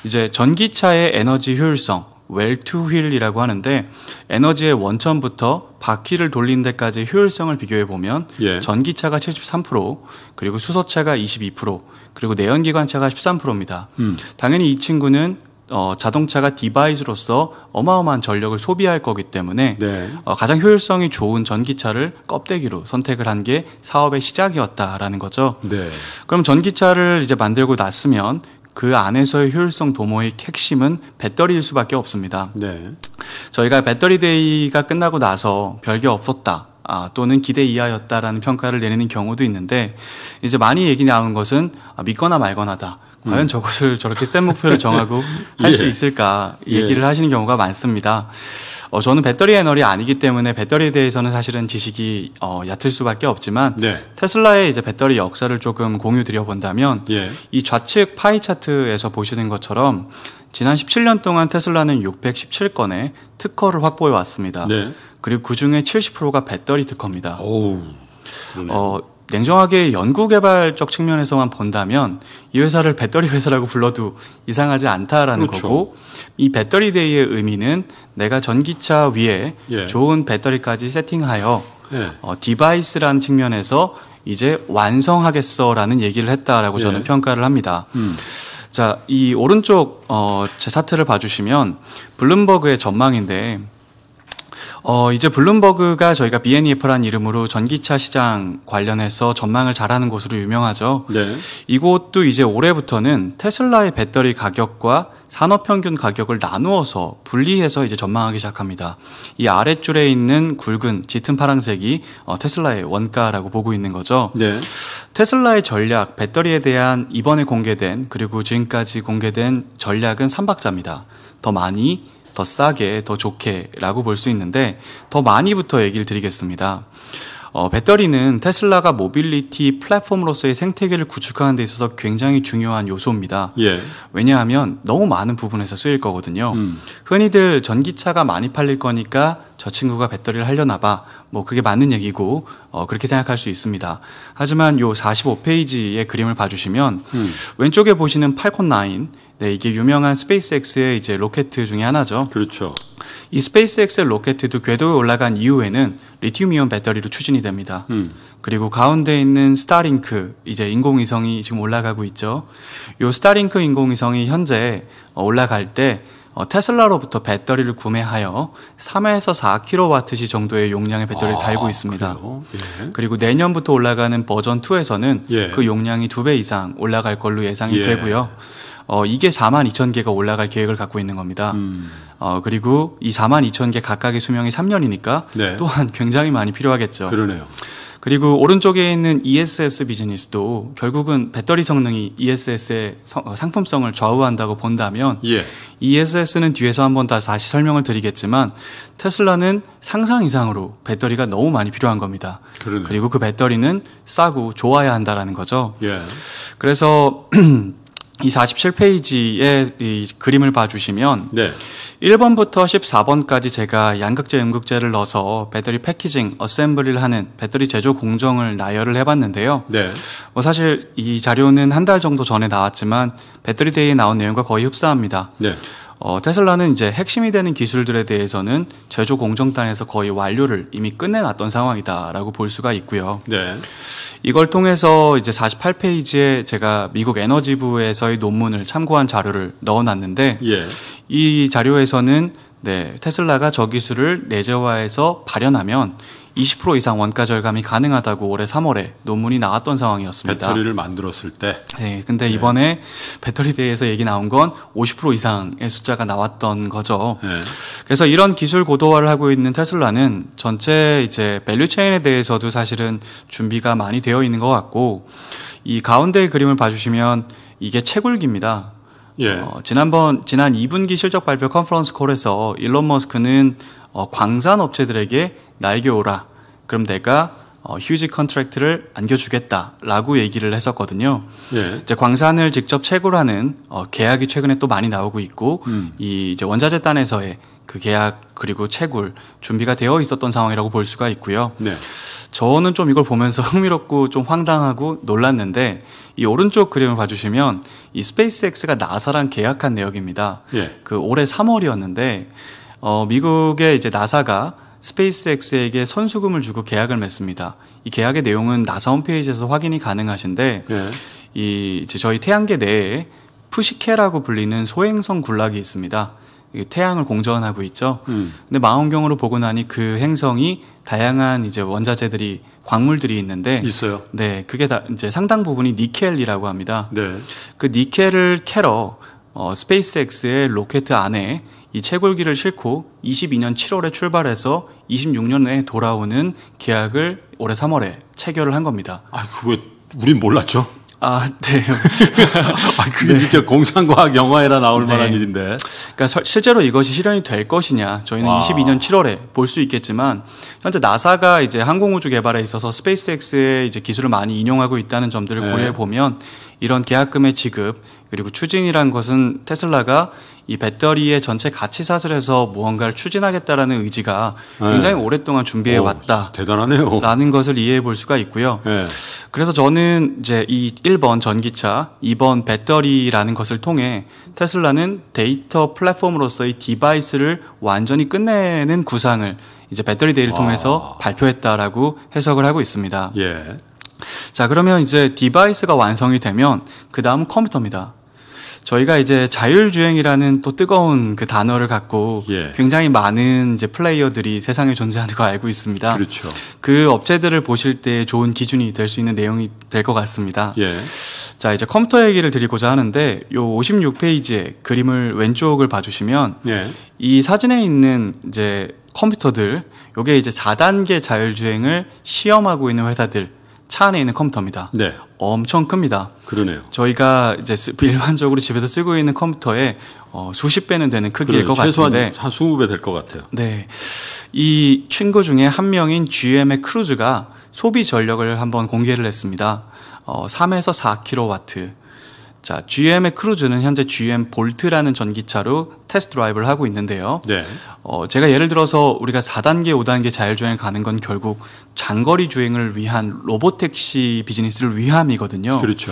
이제 전기차의 에너지 효율성 웰투휠이라고 하는데 에너지의 원천부터 바퀴를 돌린 데까지 효율성을 비교해 보면 예. 전기차가 73% 그리고 수소차가 22% 그리고 내연기관차가 13%입니다. 음. 당연히 이 친구는 어, 자동차가 디바이스로서 어마어마한 전력을 소비할 거기 때문에 네. 어, 가장 효율성이 좋은 전기차를 껍데기로 선택을 한 게 사업의 시작이었다라는 거죠. 네. 그럼 전기차를 이제 만들고 났으면 그 안에서의 효율성 도모의 핵심은 배터리일 수밖에 없습니다. 네. 저희가 배터리 데이가 끝나고 나서 별게 없었다. 아, 또는 기대 이하였다라는 평가를 내리는 경우도 있는데 이제 많이 얘기 나온 것은 아, 믿거나 말거나다. 과연 음. 저것을 저렇게 센 목표를 정하고 할수 예. 있을까 얘기를 예. 하시는 경우가 많습니다. 어, 저는 배터리 애널이 아니기 때문에 배터리에 대해서는 사실은 지식이 어, 얕을 수밖에 없지만 네. 테슬라의 이제 배터리 역사를 조금 공유 드려본다면 예. 이 좌측 파이 차트에서 보시는 것처럼 지난 17년 동안 테슬라는 617건의 특허를 확보해 왔습니다. 네. 그리고 그 중에 70%가 배터리 특허입니다. 오, 어, 냉정하게 연구개발적 측면에서만 본다면 이 회사를 배터리 회사라고 불러도 이상하지 않다라는 그렇죠. 거고 이 배터리 데이의 의미는 내가 전기차 위에 예. 좋은 배터리까지 세팅하여 예. 어, 디바이스라는 측면에서 이제 완성하겠어라는 얘기를 했다라고 예. 저는 평가를 합니다. 음. 자, 이 오른쪽 어, 제 차트를 봐주시면 블룸버그의 전망인데 어, 이제 블룸버그가 저희가 비엔이에프란 e 이름으로 전기차 시장 관련해서 전망을 잘하는 곳으로 유명하죠. 네. 이곳도 이제 올해부터는 테슬라의 배터리 가격과 산업 평균 가격을 나누어서 분리해서 이제 전망하기 시작합니다. 이 아랫줄에 있는 굵은 짙은 파란색이 어, 테슬라의 원가라고 보고 있는 거죠. 네. 테슬라의 전략, 배터리에 대한 이번에 공개된 그리고 지금까지 공개된 전략은 삼박자입니다. 더 많이 더 싸게, 더 좋게라고 볼 수 있는데 더 많이부터 얘기를 드리겠습니다. 어, 배터리는 테슬라가 모빌리티 플랫폼으로서의 생태계를 구축하는 데 있어서 굉장히 중요한 요소입니다. 예. 왜냐하면 너무 많은 부분에서 쓰일 거거든요. 음. 흔히들 전기차가 많이 팔릴 거니까 저 친구가 배터리를 하려나 봐. 뭐 그게 맞는 얘기고 어, 그렇게 생각할 수 있습니다. 하지만 요 45페이지의 그림을 봐주시면 음. 왼쪽에 보시는 팔콘 9 네, 이게 유명한 스페이스X의 이제 로켓 중에 하나죠. 그렇죠. 이 스페이스X의 로켓도 궤도에 올라간 이후에는 리튬이온 배터리로 추진이 됩니다. 음. 그리고 가운데 있는 스타링크 이제 인공위성이 지금 올라가고 있죠. 요 스타링크 인공위성이 현재 어, 올라갈 때 어, 테슬라로부터 배터리를 구매하여 3에서 4kWh 정도의 용량의 배터리를 아, 달고 있습니다. 예. 그리고 내년부터 올라가는 버전 2에서는 예. 그 용량이 두 배 이상 올라갈 걸로 예상이 예. 되고요. 어, 이게 4만 2천 개가 올라갈 계획을 갖고 있는 겁니다. 음. 어, 그리고 이 4만 2천 개 각각의 수명이 3년이니까 네. 또한 굉장히 많이 필요하겠죠. 그러네요. 그리고 오른쪽에 있는 ESS 비즈니스도 결국은 배터리 성능이 ESS의 어, 상품성을 좌우한다고 본다면 예. ESS는 뒤에서 한번 다시 설명을 드리겠지만 테슬라는 상상 이상으로 배터리가 너무 많이 필요한 겁니다. 그러네. 그리고 그 배터리는 싸고 좋아야 한다라는 거죠. 예. 그래서 이 47페이지의 이 그림을 봐주시면 네. 1번부터 14번까지 제가 양극재, 음극재를 넣어서 배터리 패키징, 어셈블리를 하는 배터리 제조 공정을 나열을 해봤는데요. 네. 뭐 사실 이 자료는 한 달 정도 전에 나왔지만 배터리 데이에 나온 내용과 거의 흡사합니다. 네. 어, 테슬라는 이제 핵심이 되는 기술들에 대해서는 제조 공정단에서 거의 완료를 이미 끝내놨던 상황이다라고 볼 수가 있고요. 네. 이걸 통해서 이제 48페이지에 제가 미국 에너지부에서의 논문을 참고한 자료를 넣어놨는데 예. 이 자료에서는 네, 테슬라가 저 기술을 내재화해서 발현하면 20% 이상 원가 절감이 가능하다고 올해 3월에 논문이 나왔던 상황이었습니다. 배터리를 만들었을 때. 네, 근데 네. 이번에 배터리 대해서 얘기 나온 건 50% 이상의 숫자가 나왔던 거죠. 네. 그래서 이런 기술 고도화를 하고 있는 테슬라는 전체 이제 밸류 체인에 대해서도 사실은 준비가 많이 되어 있는 것 같고 이 가운데 그림을 봐주시면 이게 채굴기입니다. 예. 어, 지난번 지난 2분기 실적 발표 컨퍼런스 콜에서 일론 머스크는 어, 광산 업체들에게 나에게 오라. 그럼 내가 어, 휴지 컨트랙트를 안겨주겠다라고 얘기를 했었거든요. 예. 이제 광산을 직접 채굴하는 어, 계약이 최근에 또 많이 나오고 있고 음. 이 이제 원자재단에서의 그 계약 그리고 채굴 준비가 되어 있었던 상황이라고 볼 수가 있고요. 네. 저는 좀 이걸 보면서 흥미롭고 좀 황당하고 놀랐는데 이 오른쪽 그림을 봐주시면 이 스페이스X가 나사랑 계약한 내역입니다. 예. 그 올해 3월이었는데 어, 미국의 이제 나사가 스페이스X에게 선수금을 주고 계약을 맺습니다. 이 계약의 내용은 나사 홈페이지에서 확인이 가능하신데 예. 이 이제 저희 태양계 내에 푸시케라고 불리는 소행성 군락이 있습니다. 태양을 공전하고 있죠. 음. 근데 망원경으로 보고 나니 그 행성이 다양한 이제 원자재들이 광물들이 있는데 있어요. 네, 그게 다 이제 상당 부분이 니켈이라고 합니다. 네. 그 니켈을 캐러 어, 스페이스X의 로켓 안에 이 채굴기를 싣고 22년 7월에 출발해서 26년에 돌아오는 계약을 올해 3월에 체결을 한 겁니다. 아, 그거 우린 몰랐죠? 아, 네. 아, 그게 네. 진짜 공상과학 영화에나 나올 네. 만한 일인데. 그러니까 실제로 이것이 실현이 될 것이냐. 저희는 와. 22년 7월에 볼 수 있겠지만 현재 나사가 이제 항공우주 개발에 있어서 스페이스X의 이제 기술을 많이 인용하고 있다는 점들을 네. 고려해 보면 이런 계약금의 지급 그리고 추진이란 것은 테슬라가 이 배터리의 전체 가치 사슬에서 무언가를 추진하겠다라는 의지가 네. 굉장히 오랫동안 준비해 왔다. 대단하네요. 라는 것을 이해해 볼 수가 있고요. 네. 그래서 저는 이제 이 1번 전기차, 2번 배터리라는 것을 통해 테슬라는 데이터 플랫폼으로서의 디바이스를 완전히 끝내는 구상을 이제 배터리 데이를 통해서 발표했다라고 해석을 하고 있습니다. 예. 자, 그러면 이제 디바이스가 완성이 되면 그 다음 은 컴퓨터입니다. 저희가 이제 자율주행이라는 또 뜨거운 그 단어를 갖고 예. 굉장히 많은 이제 플레이어들이 세상에 존재하는 걸 알고 있습니다. 그렇죠. 그 업체들을 보실 때 좋은 기준이 될 수 있는 내용이 될 것 같습니다. 예. 자, 이제 컴퓨터 얘기를 드리고자 하는데 요 56페이지에 그림을 왼쪽을 봐주시면 예. 이 사진에 있는 이제 컴퓨터들 요게 이제 4단계 자율주행을 시험하고 있는 회사들 차 안에 있는 컴퓨터입니다. 네. 엄청 큽니다. 그러네요. 저희가 이제 일반적으로 집에서 쓰고 있는 컴퓨터에 어, 수십 배는 되는 크기일 그러네요. 것 최소한 같은데 한 20배 될 것 같아요. 네. 이 친구 중에 한 명인 GM의 크루즈가 소비 전력을 한번 공개를 했습니다. 어, 3에서 4 킬로와트. 자, GM의 크루즈는 현재 GM 볼트라는 전기차로 테스트 드라이브를 하고 있는데요. 네. 어, 제가 예를 들어서 우리가 4단계, 5단계 자율주행을 가는 건 결국 장거리 주행을 위한 로봇 택시 비즈니스를 위함이거든요. 그렇죠.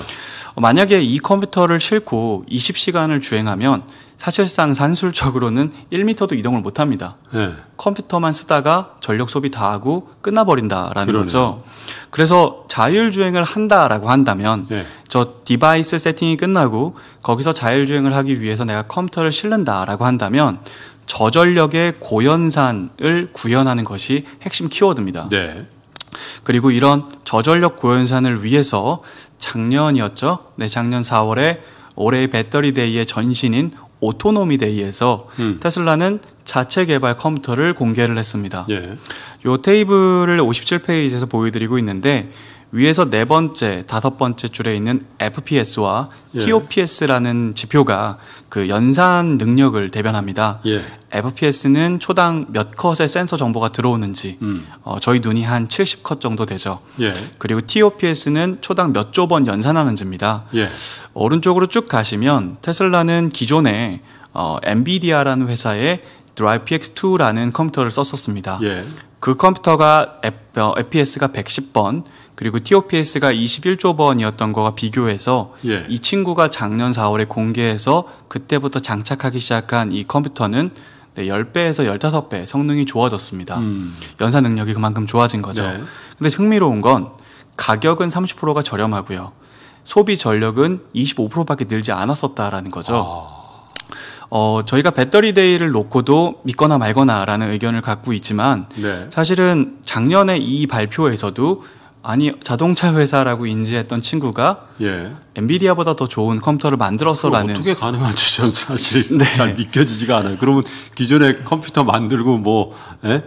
어, 만약에 이 컴퓨터를 싣고 20시간을 주행하면 사실상 산술적으로는 1미터도 이동을 못 합니다. 네. 예. 컴퓨터만 쓰다가 전력 소비 다 하고 끝나버린다라는 그러네요. 거죠. 그래서 자율주행을 한다라고 한다면 네. 저 디바이스 세팅이 끝나고 거기서 자율주행을 하기 위해서 내가 컴퓨터를 실른다라고 한다면 저전력의 고연산을 구현하는 것이 핵심 키워드입니다. 네. 그리고 이런 저전력 고연산을 위해서 작년이었죠. 네, 작년 4월에 올해의 배터리 데이의 전신인 오토노미 데이에서 음. 테슬라는 자체 개발 컴퓨터를 공개를 했습니다. 예. 요 테이블을 57페이지에서 보여드리고 있는데 위에서 네 번째, 다섯 번째 줄에 있는 FPS와 예. TOPS라는 지표가 그 연산 능력을 대변합니다. 예. FPS는 초당 몇 컷의 센서 정보가 들어오는지 음. 어, 저희 눈이 한 70컷 정도 되죠. 예. 그리고 TOPS는 초당 몇 조 번 연산하는지입니다. 예. 오른쪽으로 쭉 가시면 테슬라는 기존에 어, 엔비디아라는 회사의 드라이 PX2라는 컴퓨터를 썼었습니다. 예. 그 컴퓨터가 F, 어, FPS가 110번, 그리고 TOPS가 21조 번이었던 거와 비교해서 예. 이 친구가 작년 4월에 공개해서 그때부터 장착하기 시작한 이 컴퓨터는 네, 10배에서 15배 성능이 좋아졌습니다. 음. 연산 능력이 그만큼 좋아진 거죠. 네. 근데 흥미로운 건 가격은 30%가 저렴하고요. 소비 전력은 25%밖에 늘지 않았었다라는 거죠. 어. 어, 저희가 배터리 데이를 놓고도 믿거나 말거나라는 의견을 갖고 있지만 네. 사실은 작년에 이 발표에서도 아니 자동차 회사라고 인지했던 친구가 예. 엔비디아보다 더 좋은 컴퓨터를 만들었어라는 어떻게 가능한지 저 사실 네. 잘 믿겨지지가 않아요. 그러면 기존에 컴퓨터 만들고 뭐 에? 예?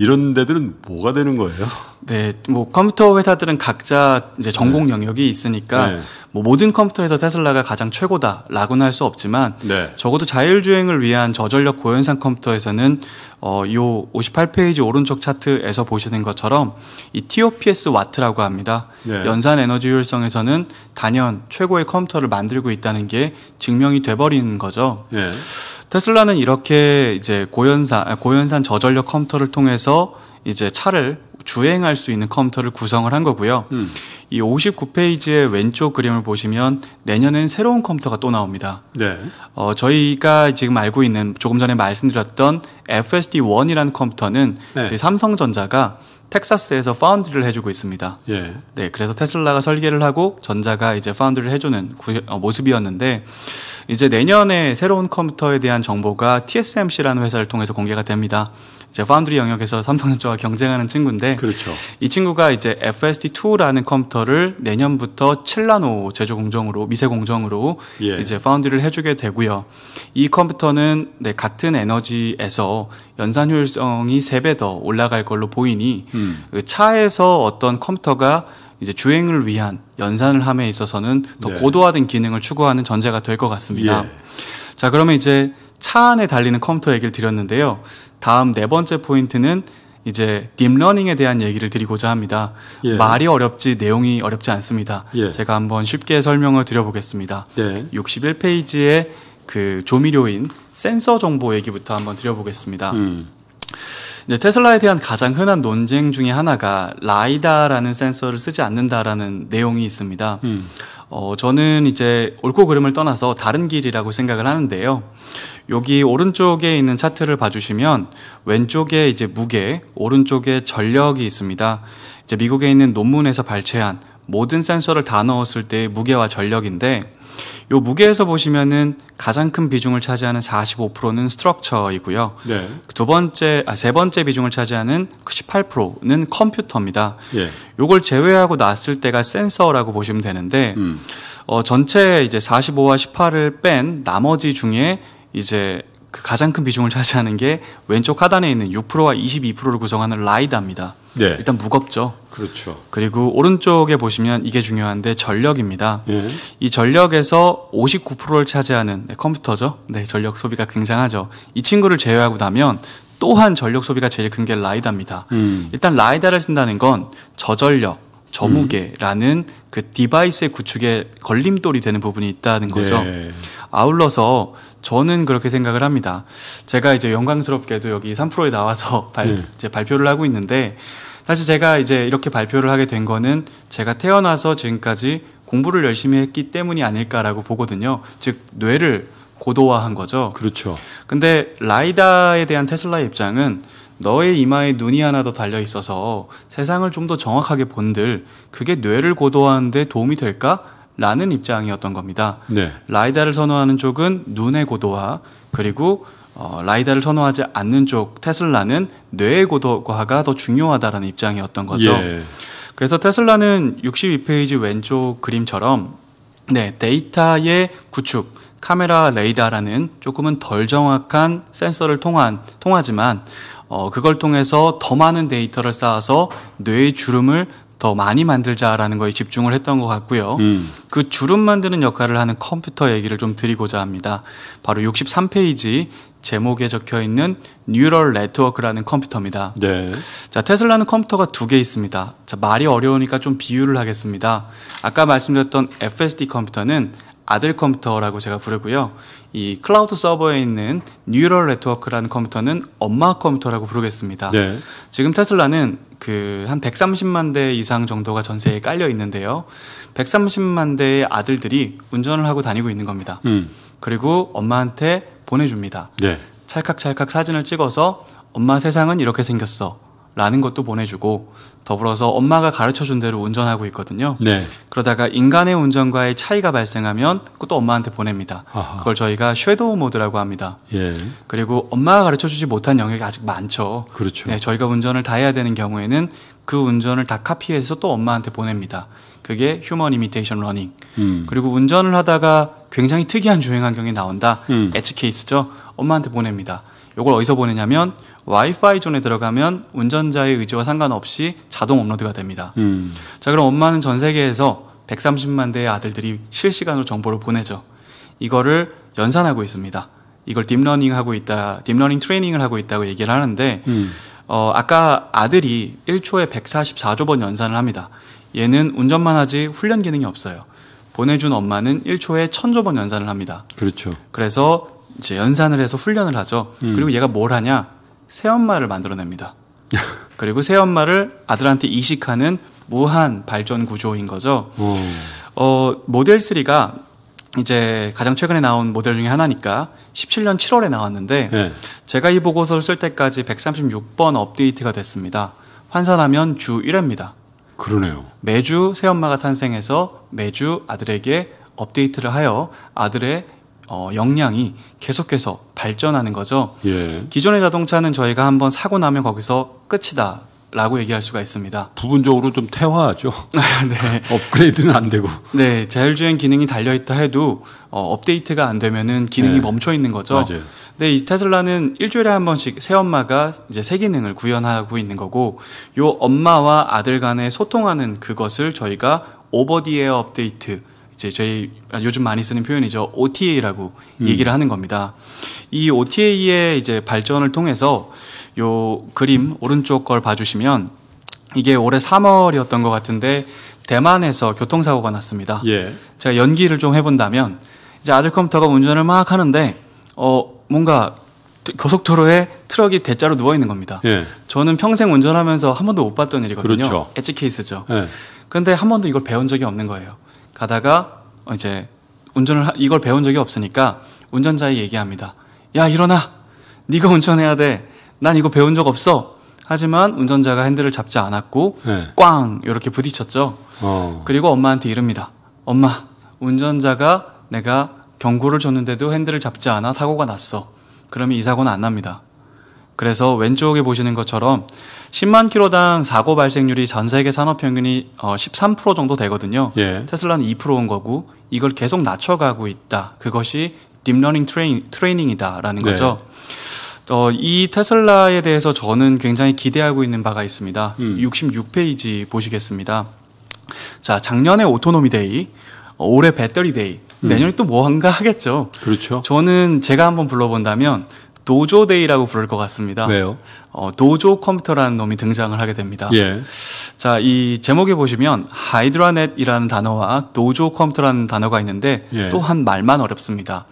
이런 데들은 뭐가 되는 거예요? 네, 뭐 컴퓨터 회사들은 각자 이제 전공 네. 영역이 있으니까 네. 뭐 모든 컴퓨터에서 테슬라가 가장 최고다라고는 할 수 없지만 네. 적어도 자율주행을 위한 저전력 고연산 컴퓨터에서는 어, 요 58페이지 오른쪽 차트에서 보시는 것처럼 이 TOPS 와트라고 합니다. 네. 연산 에너지 효율성에서는 단연 최고의 컴퓨터를 만들고 있다는 게 증명이 돼버리는 거죠. 네. 테슬라는 이렇게 이제 고연산 아, 고연산 저전력 컴퓨터를 통해서 이제 차를 주행할 수 있는 컴퓨터를 구성을 한 거고요. 음. 이 59페이지의 왼쪽 그림을 보시면 내년엔 새로운 컴퓨터가 또 나옵니다. 네. 어, 저희가 지금 알고 있는 조금 전에 말씀드렸던 FSD1이라는 컴퓨터는 네. 삼성전자가 텍사스에서 파운드리를 해주고 있습니다. 예. 네, 그래서 테슬라가 설계를 하고 전자가 이제 파운드리를 해주는 구, 어, 모습이었는데 이제 내년에 새로운 컴퓨터에 대한 정보가 TSMC라는 회사를 통해서 공개가 됩니다. 제 파운드리 영역에서 삼성전자와 경쟁하는 친구인데 그렇죠. 이 친구가 이제 FSD2라는 컴퓨터를 내년부터 7나노 제조 공정으로 미세 공정으로 예. 이제 파운드리를 해주게 되고요. 이 컴퓨터는 네, 같은 에너지에서 연산 효율성이 세 배 더 올라갈 걸로 보이니 음. 그 차에서 어떤 컴퓨터가 이제 주행을 위한 연산을 함에 있어서는 더 네. 고도화된 기능을 추구하는 전제가 될 것 같습니다. 예. 자, 그러면 이제 차 안에 달리는 컴퓨터 얘기를 드렸는데요. 다음 네 번째 포인트는 이제 딥러닝에 대한 얘기를 드리고자 합니다. 예. 말이 어렵지 내용이 어렵지 않습니다. 예. 제가 한번 쉽게 설명을 드려보겠습니다. 네. 61페이지에 그 조미료인 센서 정보 얘기부터 한번 드려보겠습니다. 음. 이제 네, 테슬라에 대한 가장 흔한 논쟁 중의 하나가 라이다라는 센서를 쓰지 않는다라는 내용이 있습니다. 음. 어, 저는 이제 옳고 그름을 떠나서 다른 길이라고 생각을 하는데요. 여기 오른쪽에 있는 차트를 봐주시면 왼쪽에 이제 무게, 오른쪽에 전력이 있습니다. 이제 미국에 있는 논문에서 발췌한 모든 센서를 다 넣었을 때의 무게와 전력인데 이 무게에서 보시면은 가장 큰 비중을 차지하는 45%는 스트럭처이고요. 네. 두 번째, 아, 세 번째 비중을 차지하는 18%는 컴퓨터입니다. 예. 요걸 제외하고 났을 때가 센서라고 보시면 되는데 음. 어, 전체 이제 45와 18을 뺀 나머지 중에 이제 그 가장 큰 비중을 차지하는 게 왼쪽 하단에 있는 6%와 22%를 구성하는 라이다입니다. 네. 일단 무겁죠. 그렇죠. 그리고 오른쪽에 보시면 이게 중요한데 전력입니다. 예. 이 전력에서 59%를 차지하는 네, 컴퓨터죠. 네, 전력 소비가 굉장하죠. 이 친구를 제외하고 나면 또한 전력 소비가 제일 큰 게 라이다입니다. 음. 일단 라이다를 쓴다는 건 저전력, 저무게라는 음. 그 디바이스의 구축에 걸림돌이 되는 부분이 있다는 네. 거죠. 네. 아울러서 저는 그렇게 생각을 합니다. 제가 이제 영광스럽게도 여기 3프로에 나와서 발, 네. 이제 발표를 하고 있는데 사실 제가 이제 이렇게 발표를 하게 된 거는 제가 태어나서 지금까지 공부를 열심히 했기 때문이 아닐까라고 보거든요. 즉 뇌를 고도화한 거죠. 그렇죠. 근데 라이다에 대한 테슬라의 입장은 너의 이마에 눈이 하나 더 달려 있어서 세상을 좀 더 정확하게 본들 그게 뇌를 고도화하는데 도움이 될까? 라는 입장이었던 겁니다. 네. 라이다를 선호하는 쪽은 눈의 고도화 그리고 어, 라이다를 선호하지 않는 쪽 테슬라는 뇌의 고도화가 더중요하다는 입장이었던 거죠. 예. 그래서 테슬라는 62페이지 왼쪽 그림처럼 네, 데이터의 구축, 카메라 레이다라는 조금은 덜 정확한 센서를 통한 통하지만 어, 그걸 통해서 더 많은 데이터를 쌓아서 뇌의 주름을 더 많이 만들자라는 거에 집중을 했던 것 같고요. 음. 그 주름 만드는 역할을 하는 컴퓨터 얘기를 좀 드리고자 합니다. 바로 63페이지 제목에 적혀 있는 뉴럴 네트워크라는 컴퓨터입니다. 네. 자, 테슬라는 컴퓨터가 두 개 있습니다. 자, 말이 어려우니까 좀 비유를 하겠습니다. 아까 말씀드렸던 FSD 컴퓨터는 아들 컴퓨터라고 제가 부르고요. 이 클라우드 서버에 있는 뉴럴 네트워크라는 컴퓨터는 엄마 컴퓨터라고 부르겠습니다. 네. 지금 테슬라는 그한 130만 대 이상 정도가 전세에 깔려 있는데요. 130만 대의 아들들이 운전을 하고 다니고 있는 겁니다. 음. 그리고 엄마한테 보내줍니다. 네. 찰칵찰칵 사진을 찍어서 엄마 세상은 이렇게 생겼어. 라는 것도 보내주고 더불어서 엄마가 가르쳐 준 대로 운전하고 있거든요. 네. 그러다가 인간의 운전과의 차이가 발생하면 그것도 엄마한테 보냅니다. 아하. 그걸 저희가 섀도우 모드라고 합니다. 예. 그리고 엄마가 가르쳐 주지 못한 영역이 아직 많죠. 그렇죠. 네, 저희가 운전을 다 해야 되는 경우에는 그 운전을 다 카피해서 또 엄마한테 보냅니다. 그게 휴먼 이미테이션 러닝. 음. 그리고 운전을 하다가 굉장히 특이한 주행 환경이 나온다. 음. 에치 케이스죠. 엄마한테 보냅니다. 요걸 어디서 보내냐면 와이파이 존에 들어가면 운전자의 의지와 상관없이 자동 업로드가 됩니다. 음. 자, 그럼 엄마는 전 세계에서 130만 대의 아들들이 실시간으로 정보를 보내죠. 이거를 연산하고 있습니다. 이걸 딥러닝 하고 있다, 딥러닝 트레이닝을 하고 있다고 얘기를 하는데, 음. 어, 아까 아들이 1초에 144조 번 연산을 합니다. 얘는 운전만 하지 훈련 기능이 없어요. 보내준 엄마는 1초에 1000조 번 연산을 합니다. 그렇죠. 그래서 이제 연산을 해서 훈련을 하죠. 음. 그리고 얘가 뭘 하냐? 새엄마를 만들어냅니다. 그리고 새엄마를 아들한테 이식하는 무한 발전 구조인 거죠. 어, 모델 3가 이제 가장 최근에 나온 모델 중에 하나니까 17년 7월에 나왔는데 네. 제가 이 보고서를 쓸 때까지 136번 업데이트가 됐습니다. 환산하면 주 1회입니다. 그러네요. 매주 새엄마가 탄생해서 매주 아들에게 업데이트를 하여 아들의 어, 역량이 계속해서 발전하는 거죠. 예. 기존의 자동차는 저희가 한번 사고 나면 거기서 끝이다. 라고 얘기할 수가 있습니다. 부분적으로 좀퇴화하죠 네. 업그레이드는 안 되고. 네, 자율주행 기능이 달려 있다 해도 어, 업데이트가 안 되면은 기능이 네. 멈춰 있는 거죠. 맞아요. 근데 이 테슬라는 일주일에 한 번씩 새 엄마가 이제 새 기능을 구현하고 있는 거고 요 엄마와 아들 간에 소통하는 그것을 저희가 오버 디 에어 업데이트 이제 저희 요즘 많이 쓰는 표현이죠. OTA라고 음. 얘기를 하는 겁니다. 이 OTA의 이제 발전을 통해서 요 그림 오른쪽 걸 봐주시면 이게 올해 3월이었던 것 같은데 대만에서 교통사고가 났습니다. 예. 제가 연기를 좀 해본다면 이제 아들 컴퓨터가 운전을 막 하는데 어 뭔가 고속도로에 트럭이 대자로 누워 있는 겁니다. 예. 저는 평생 운전하면서 한 번도 못 봤던 일이거든요. 그렇죠. 엣지 케이스죠. 예. 그런데 한 번도 이걸 배운 적이 없는 거예요. 가다가 이제 운전을 하, 이걸 배운 적이 없으니까 운전자에 얘기합니다. 야 일어나, 네가 운전해야 돼. 난 이거 배운 적 없어. 하지만 운전자가 핸들을 잡지 않았고 네. 꽝 이렇게 부딪혔죠. 어. 그리고 엄마한테 이릅니다. 엄마, 운전자가 내가 경고를 줬는데도 핸들을 잡지 않아 사고가 났어. 그러면 이 사고는 안 납니다. 그래서 왼쪽에 보시는 것처럼 10만 킬로당 사고 발생률이 전 세계 산업 평균이 어13% 정도 되거든요. 예. 테슬라는 2%인 거고 이걸 계속 낮춰가고 있다. 그것이 딥러닝 트레이닝, 이다라는 거죠. 네. 어, 이 테슬라에 대해서 저는 굉장히 기대하고 있는 바가 있습니다. 음. 66페이지 보시겠습니다. 자, 작년에 오토노미 데이, 어, 올해 배터리 데이, 음. 내년에 또 뭔가 뭐 하겠죠. 그렇죠. 저는 제가 한번 불러본다면 도조데이라고 부를 것 같습니다. 왜요? 어, 도조 컴퓨터라는 놈이 등장을 하게 됩니다. 예. 자, 이 제목에 보시면 하이드라넷이라는 단어와 도조 컴퓨터라는 단어가 있는데 예. 또한 말만 어렵습니다.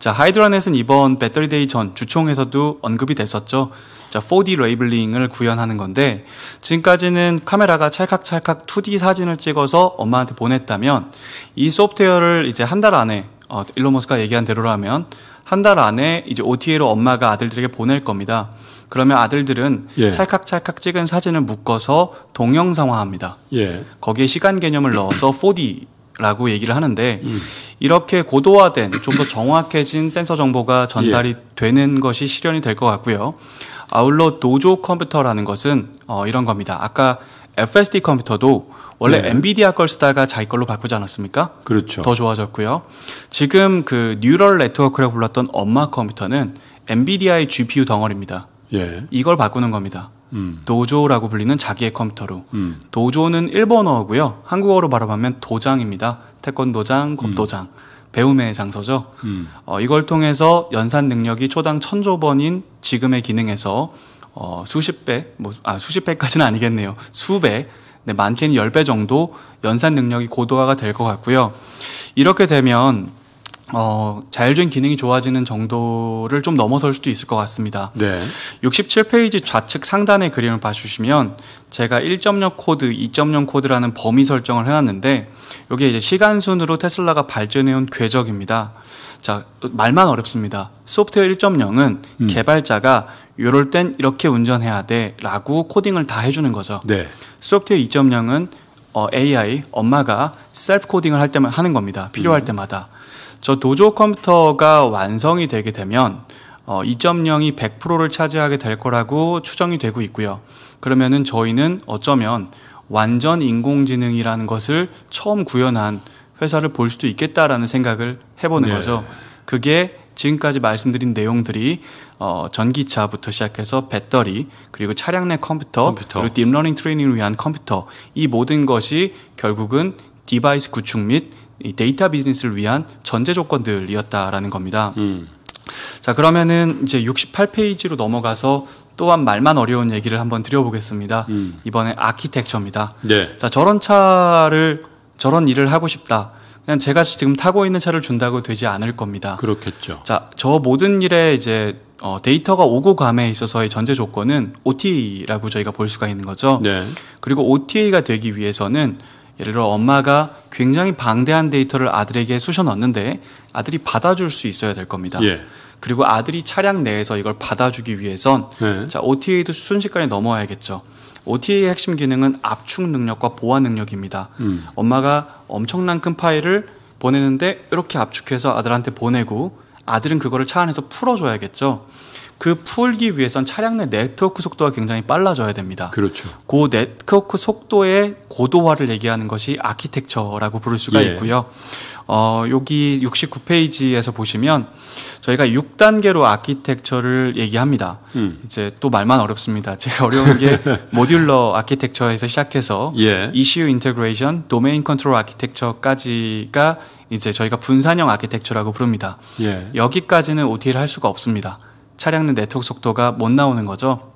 자, 하이드라넷은 이번 배터리데이 전 주총에서도 언급이 됐었죠. 자, 4D 레이블링을 구현하는 건데 지금까지는 카메라가 찰칵찰칵 2D 사진을 찍어서 엄마한테 보냈다면 이 소프트웨어를 이제 한 달 안에 어, 일론 머스가 얘기한 대로라면 한달 안에 이제 OTA로 엄마가 아들들에게 보낼 겁니다. 그러면 아들들은 예. 찰칵찰칵 찍은 사진을 묶어서 동영상화합니다. 예. 거기에 시간 개념을 넣어서 4D 라고 얘기를 하는데 음. 이렇게 고도화된 좀 더 정확해진 센서 정보가 전달이 예. 되는 것이 실현이 될 것 같고요. 아울러 도조 컴퓨터라는 것은 어, 이런 겁니다. 아까 FSD 컴퓨터도 원래 네. 엔비디아 걸 쓰다가 자기 걸로 바꾸지 않았습니까? 그렇죠. 더 좋아졌고요. 지금 그 뉴럴 네트워크를고 불렀던 엄마 컴퓨터는 엔비디아의 GPU 덩어리입니다. 예. 이걸 바꾸는 겁니다. 음. 도조라고 불리는 자기의 컴퓨터로. 음. 도조는 일본어고요. 한국어로 말하면 도장입니다. 태권도장, 음. 검도장. 음. 배움의 장소죠. 음. 어, 이걸 통해서 연산 능력이 초당 천조 번인 지금의 기능에서 어, 수십 배, 뭐, 아, 수십 배까지는 아니겠네요. 수배, 네, 많게는 1 0배 정도 연산 능력이 고도화가 될 것 같고요. 이렇게 되면 어, 자율주행 기능이 좋아지는 정도를 좀 넘어설 수도 있을 것 같습니다. 네. 67페이지 좌측 상단의 그림을 봐주시면 제가 1.0 코드, 2.0 코드라는 범위 설정을 해놨는데 여기에 이제 시간 순으로 테슬라가 발전해온 궤적입니다. 자, 말만 어렵습니다. 소프트웨어 1.0은 음. 개발자가 요럴 땐 이렇게 운전해야 돼 라고 코딩을 다 해주는 거죠. 네. 소프트웨어 2.0은 어, AI, 엄마가 셀프 코딩을 할 때만 하는 겁니다. 필요할 음. 때마다. 저 도조 컴퓨터가 완성이 되게 되면 어, 2.0이 100%를 차지하게 될 거라고 추정이 되고 있고요. 그러면은 저희는 어쩌면 완전 인공지능이라는 것을 처음 구현한 회사를 볼 수도 있겠다라는 생각을 해보는 네. 거죠. 그게 지금까지 말씀드린 내용들이 어, 전기차부터 시작해서 배터리 그리고 차량 내 컴퓨터, 컴퓨터. 그리고 딥러닝 트레이닝을 위한 컴퓨터 이 모든 것이 결국은 디바이스 구축 및이 데이터 비즈니스를 위한 전제 조건들이었다라는 겁니다. 음. 자 그러면은 이제 68페이지로 넘어가서 또한 말만 어려운 얘기를 한번 드려보겠습니다. 음. 이번에 아키텍처입니다. 네. 자 저런 차를 저런 일을 하고 싶다. 그냥 제가 지금 타고 있는 차를 준다고 되지 않을 겁니다. 그렇겠죠. 자저 모든 일에 이제 어, 데이터가 오고 감에 있어서의 전제 조건은 OTA라고 저희가 볼 수가 있는 거죠. 네. 그리고 OTA가 되기 위해서는 예를 들어 엄마가 굉장히 방대한 데이터를 아들에게 쑤셔 넣었는데 아들이 받아줄 수 있어야 될 겁니다. 예. 그리고 아들이 차량 내에서 이걸 받아주기 위해선 예. 자 OTA도 순식간에 넘어야겠죠. OTA의 핵심 기능은 압축 능력과 보완 능력입니다. 음. 엄마가 엄청난 큰 파일을 보내는데 이렇게 압축해서 아들한테 보내고 아들은 그거를 차 안에서 풀어줘야겠죠. 그 풀기 위해선 차량 내 네트워크 속도가 굉장히 빨라져야 됩니다. 그렇죠. 그 네트워크 속도의 고도화를 얘기하는 것이 아키텍처라고 부를 수가 예. 있고요. 어, 여기 69페이지에서 보시면 저희가 6단계로 아키텍처를 얘기합니다. 음. 이제 또 말만 어렵습니다. 제일 어려운 게 모듈러 아키텍처에서 시작해서 예. 이슈 인테그레이션, 도메인 컨트롤 아키텍처까지가 이제 저희가 분산형 아키텍처라고 부릅니다. 예. 여기까지는 OT를 할 수가 없습니다. 차량 내 네트워크 속도가 못 나오는 거죠.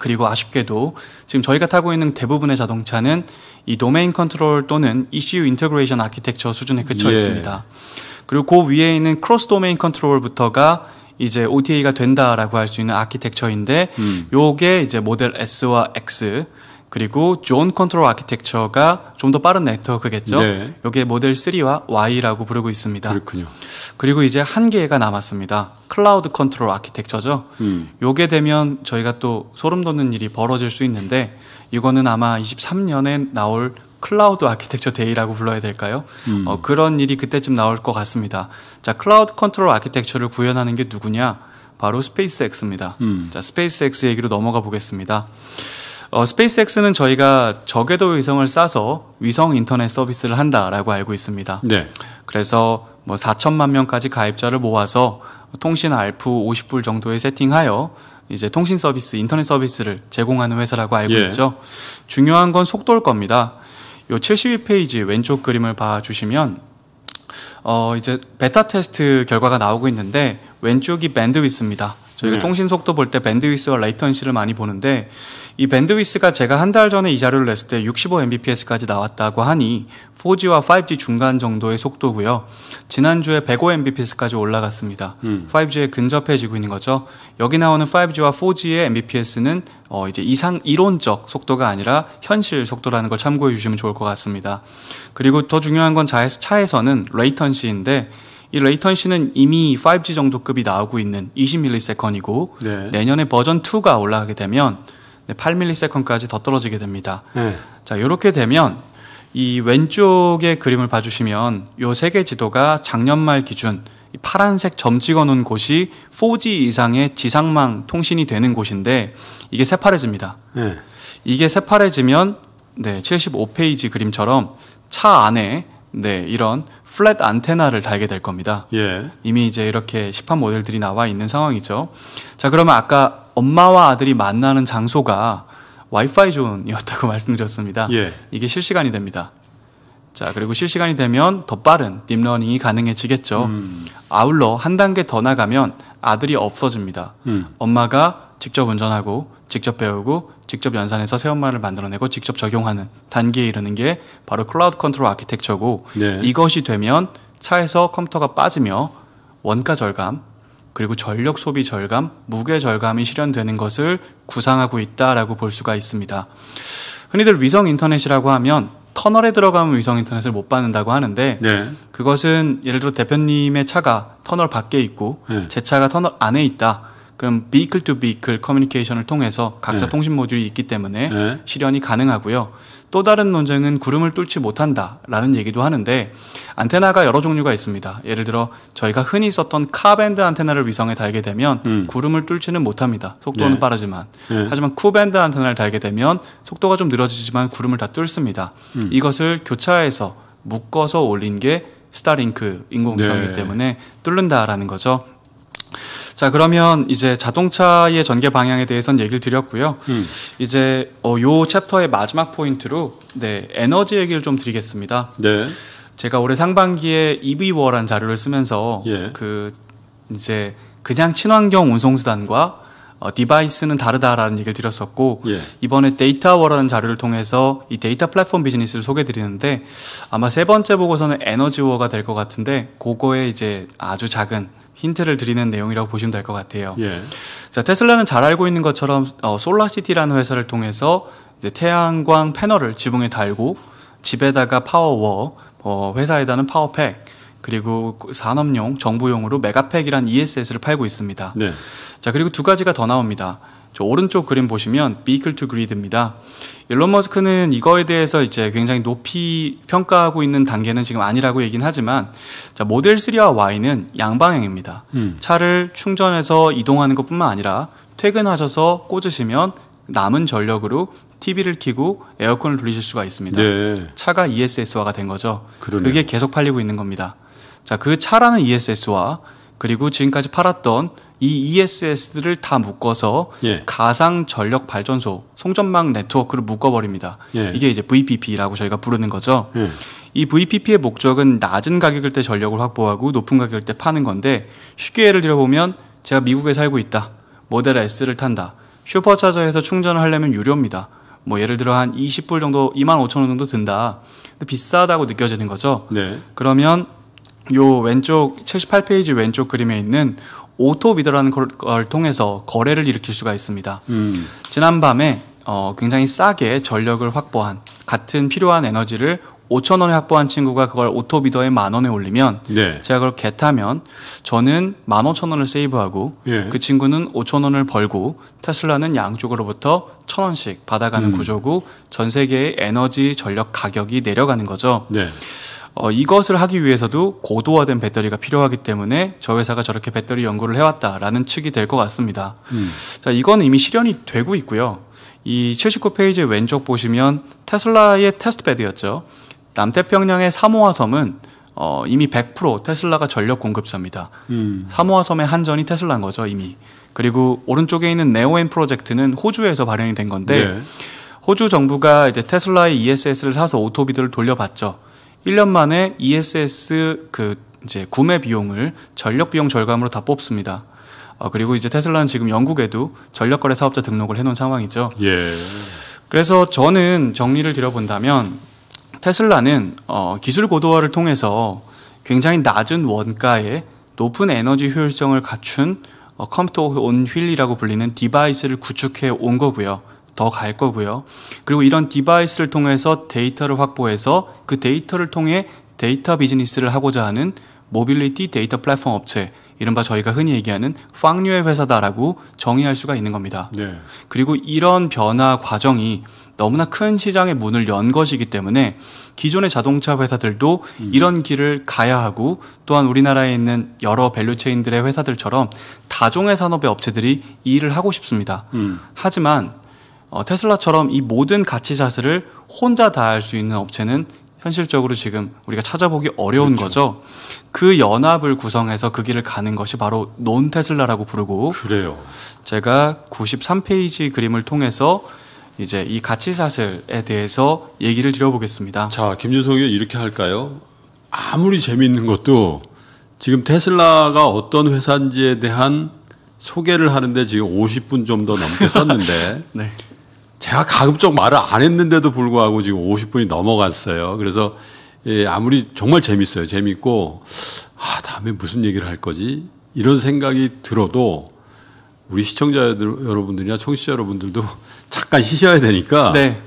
그리고 아쉽게도 지금 저희가 타고 있는 대부분의 자동차는 이 도메인 컨트롤 또는 ECU 인터그레이션 아키텍처 수준에 그쳐 예. 있습니다. 그리고 그 위에 있는 크로스 도메인 컨트롤부터가 이제 OTA가 된다라고 할 수 있는 아키텍처인데 음. 요게 이제 모델 S와 X 그리고 존 컨트롤 아키텍처가 좀 더 빠른 네트워크겠죠. 네. 이게 모델 3와 Y라고 부르고 있습니다. 그렇군요. 그리고 이제 한 개가 남았습니다. 클라우드 컨트롤 아키텍처죠. 음. 요게 되면 저희가 또 소름 돋는 일이 벌어질 수 있는데 이거는 아마 23년에 나올 클라우드 아키텍처 데이라고 불러야 될까요? 음. 어, 그런 일이 그때쯤 나올 것 같습니다. 자, 클라우드 컨트롤 아키텍처를 구현하는 게 누구냐? 바로 스페이스X입니다. 음. 자, 스페이스X 얘기로 넘어가 보겠습니다. 어, 스페이스X는 저희가 저궤도 위성을 싸서 위성 인터넷 서비스를 한다라고 알고 있습니다. 네. 그래서 뭐 4천만 명까지 가입자를 모아서 통신 알프 50불 정도에 세팅하여 이제 통신 서비스, 인터넷 서비스를 제공하는 회사라고 알고 예. 있죠. 중요한 건 속도일 겁니다. 요 72페이지 왼쪽 그림을 봐주시면 어 이제 베타 테스트 결과가 나오고 있는데 왼쪽이 밴드위스입니다. 저희가 네. 통신 속도 볼 때 밴드위스와 라이턴시를 많이 보는데 이 밴드위스가 제가 한 달 전에 이 자료를 냈을 때 65mbps까지 나왔다고 하니 4G와 5G 중간 정도의 속도고요. 지난주에 105mbps까지 올라갔습니다. 음. 5G에 근접해지고 있는 거죠. 여기 나오는 5G와 4G의 mbps는 어 이제 이상 이론적 속도가 아니라 현실 속도라는 걸 참고해 주시면 좋을 것 같습니다. 그리고 더 중요한 건 차에서는 레이턴시인데 이 레이턴시는 이미 5G 정도급이 나오고 있는 20ms이고 네. 내년에 버전 2가 올라가게 되면 8ms까지 더 떨어지게 됩니다. 네. 자, 이렇게 되면 이 왼쪽의 그림을 봐주시면 요세개 지도가 작년 말 기준 파란색 점 찍어놓은 곳이 4G 이상의 지상망 통신이 되는 곳인데 이게 새파래집니다. 네. 이게 새파래지면 네, 75페이지 그림처럼 차 안에 네, 이런 플랫 안테나를 달게 될 겁니다. 예. 이미 이제 이렇게 시판 모델들이 나와 있는 상황이죠. 자, 그러면 아까 엄마와 아들이 만나는 장소가 와이파이 존이었다고 말씀드렸습니다. 예. 이게 실시간이 됩니다. 자, 그리고 실시간이 되면 더 빠른 딥러닝이 가능해지겠죠. 음. 아울러 한 단계 더 나가면 아들이 없어집니다. 음. 엄마가 직접 운전하고 직접 배우고 직접 연산해서 새 연말을 만들어내고 직접 적용하는 단계에 이르는 게 바로 클라우드 컨트롤 아키텍처고 네. 이것이 되면 차에서 컴퓨터가 빠지며 원가 절감 그리고 전력 소비 절감, 무게 절감이 실현되는 것을 구상하고 있다라고 볼 수가 있습니다. 흔히들 위성 인터넷이라고 하면 터널에 들어가면 위성 인터넷을 못 받는다고 하는데 네. 그것은 예를 들어 대표님의 차가 터널 밖에 있고 네. 제 차가 터널 안에 있다. 그럼 비클 투 비클 커뮤니케이션을 통해서 각자 네. 통신 모듈이 있기 때문에 네. 실현이 가능하고요. 또 다른 논쟁은 구름을 뚫지 못한다라는 얘기도 하는데 안테나가 여러 종류가 있습니다. 예를 들어 저희가 흔히 썼던 카밴드 안테나를 위성에 달게 되면 음. 구름을 뚫지는 못합니다. 속도는 네. 빠르지만 네. 하지만 쿠밴드 안테나를 달게 되면 속도가 좀 늘어지지만 구름을 다 뚫습니다. 음. 이것을 교차해서 묶어서 올린 게 스타링크 네. 인공위성이기 때문에 뚫는다라는 거죠. 자 그러면 이제 자동차의 전개 방향에 대해서는 얘기를 드렸고요. 음. 이제 어, 요 챕터의 마지막 포인트로 네 에너지 얘기를 좀 드리겠습니다. 네. 제가 올해 상반기에 e v 워라는 자료를 쓰면서 예. 그 이제 그냥 친환경 운송수단과 어, 디바이스는 다르다라는 얘기를 드렸었고 예. 이번에 데이터워라는 자료를 통해서 이 데이터 플랫폼 비즈니스를 소개드리는데 아마 세 번째 보고서는 에너지워가 될 것 같은데 그거에 이제 아주 작은 힌트를 드리는 내용이라고 보시면 될 것 같아요. 예. 자, 테슬라는 잘 알고 있는 것처럼 어, 솔라시티라는 회사를 통해서 이제 태양광 패널을 지붕에 달고 집에다가 파워워, 어, 회사에다는 파워팩, 그리고 그 산업용, 정부용으로 메가팩이란 ESS를 팔고 있습니다. 네. 자, 그리고 두 가지가 더 나옵니다. 오른쪽 그림 보시면 비클 투 그리드입니다. 일론 머스크는 이거에 대해서 이제 굉장히 높이 평가하고 있는 단계는 지금 아니라고 얘기는 하지만 자, 모델 3와 Y는 양방향입니다. 음. 차를 충전해서 이동하는 것뿐만 아니라 퇴근하셔서 꽂으시면 남은 전력으로 TV를 켜고 에어컨을 돌리실 수가 있습니다. 네. 차가 ESS화가 된 거죠. 그러네요. 그게 계속 팔리고 있는 겁니다. 자, 그 차라는 ESS와 그리고 지금까지 팔았던 이 ESS들을 다 묶어서 예. 가상 전력 발전소 송전망 네트워크를 묶어버립니다. 예. 이게 이제 VPP라고 저희가 부르는 거죠. 예. 이 VPP의 목적은 낮은 가격일 때 전력을 확보하고 높은 가격일 때 파는 건데 쉽게 예를 들어보면 제가 미국에 살고 있다. 모델 S를 탄다. 슈퍼차저에서 충전을 하려면 유료입니다. 뭐 예를 들어 한 20불 정도, 2만 5천 원 정도 든다. 근데 비싸다고 느껴지는 거죠. 네. 그러면 요 왼쪽 78페이지 왼쪽 그림에 있는 오토비더라는 걸, 걸 통해서 거래를 일으킬 수가 있습니다. 음. 지난밤에 어, 굉장히 싸게 전력을 확보한 같은 필요한 에너지를 5천 원에 확보한 친구가 그걸 오토비더에 만 원에 올리면 네. 제가 그걸 개타면 저는 만 오천 원을 세이브하고 예. 그 친구는 5천 원을 벌고 테슬라는 양쪽으로부터 천 원씩 받아가는 음. 구조고 전 세계의 에너지 전력 가격이 내려가는 거죠. 네. 어, 이것을 하기 위해서도 고도화된 배터리가 필요하기 때문에 저 회사가 저렇게 배터리 연구를 해왔다라는 측이 될 것 같습니다. 음. 자, 이건 이미 실현이 되고 있고요. 이 79페이지 왼쪽 보시면 테슬라의 테스트배드였죠 남태평양의 사모아 섬은 어, 이미 100% 테슬라가 전력 공급자입니다. 음. 사모아 섬의 한전이 테슬라인 거죠, 이미. 그리고 오른쪽에 있는 네오엔 프로젝트는 호주에서 발행이 된 건데 네. 호주 정부가 이제 테슬라의 ESS를 사서 오토비드를 돌려봤죠. 1년 만에 ESS 그 이제 구매 비용을 전력 비용 절감으로 다 뽑습니다. 어, 그리고 이제 테슬라는 지금 영국에도 전력거래 사업자 등록을 해놓은 상황이죠. 예. 그래서 저는 정리를 드려본다면 테슬라는 어, 기술 고도화를 통해서 굉장히 낮은 원가에 높은 에너지 효율성을 갖춘 어, 컴퓨터 온 휠이라고 불리는 디바이스를 구축해 온 거고요. 더갈 거고요. 그리고 이런 디바이스를 통해서 데이터를 확보해서 그 데이터를 통해 데이터 비즈니스를 하고자 하는 모빌리티 데이터 플랫폼 업체 이른바 저희가 흔히 얘기하는 팡류의 회사다라고 정의할 수가 있는 겁니다. 네. 그리고 이런 변화 과정이 너무나 큰 시장의 문을 연 것이기 때문에 기존의 자동차 회사들도 음. 이런 길을 가야 하고 또한 우리나라에 있는 여러 밸류체인들의 회사들처럼 다종의 산업의 업체들이 이 일을 하고 싶습니다. 음. 하지만 어, 테슬라처럼 이 모든 가치 자세를 혼자 다할 수 있는 업체는 현실적으로 지금 우리가 찾아보기 어려운 그렇죠. 거죠. 그 연합을 구성해서 그 길을 가는 것이 바로 논 테슬라라고 부르고 그래요. 제가 93페이지 그림을 통해서 이제 이 가치 사슬에 대해서 얘기를 드려보겠습니다. 자, 김준성이 이렇게 할까요?
아무리 재미있는 것도 지금 테슬라가 어떤 회사인지에 대한 소개를 하는데 지금 50분 좀 더 넘게 썼는데 네. 제가 가급적 말을 안 했는데도 불구하고 지금 50분이 넘어갔어요. 그래서 예, 아무리 정말 재밌어요. 재밌고 아, 다음에 무슨 얘기를 할 거지? 이런 생각이 들어도 우리 시청자 여러분들이나 청취자 여러분들도 잠깐 쉬셔야 되니까 네.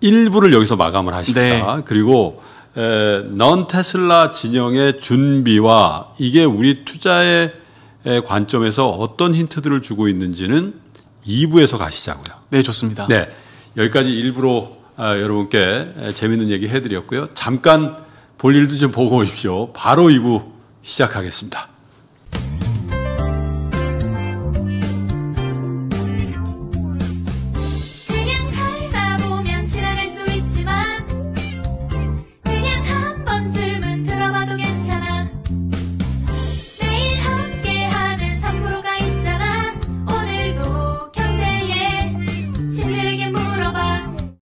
일부를 여기서 마감을 하십시다. 네. 그리고 에, 넌 테슬라 진영의 준비와 이게 우리 투자의 관점에서 어떤 힌트들을 주고 있는지는 2부에서 가시자고요.
네, 좋습니다. 네.
여기까지 일부로 아, 여러분께 재밌는 얘기 해드렸고요. 잠깐 볼 일도 좀 보고 오십시오. 바로 2부 시작하겠습니다.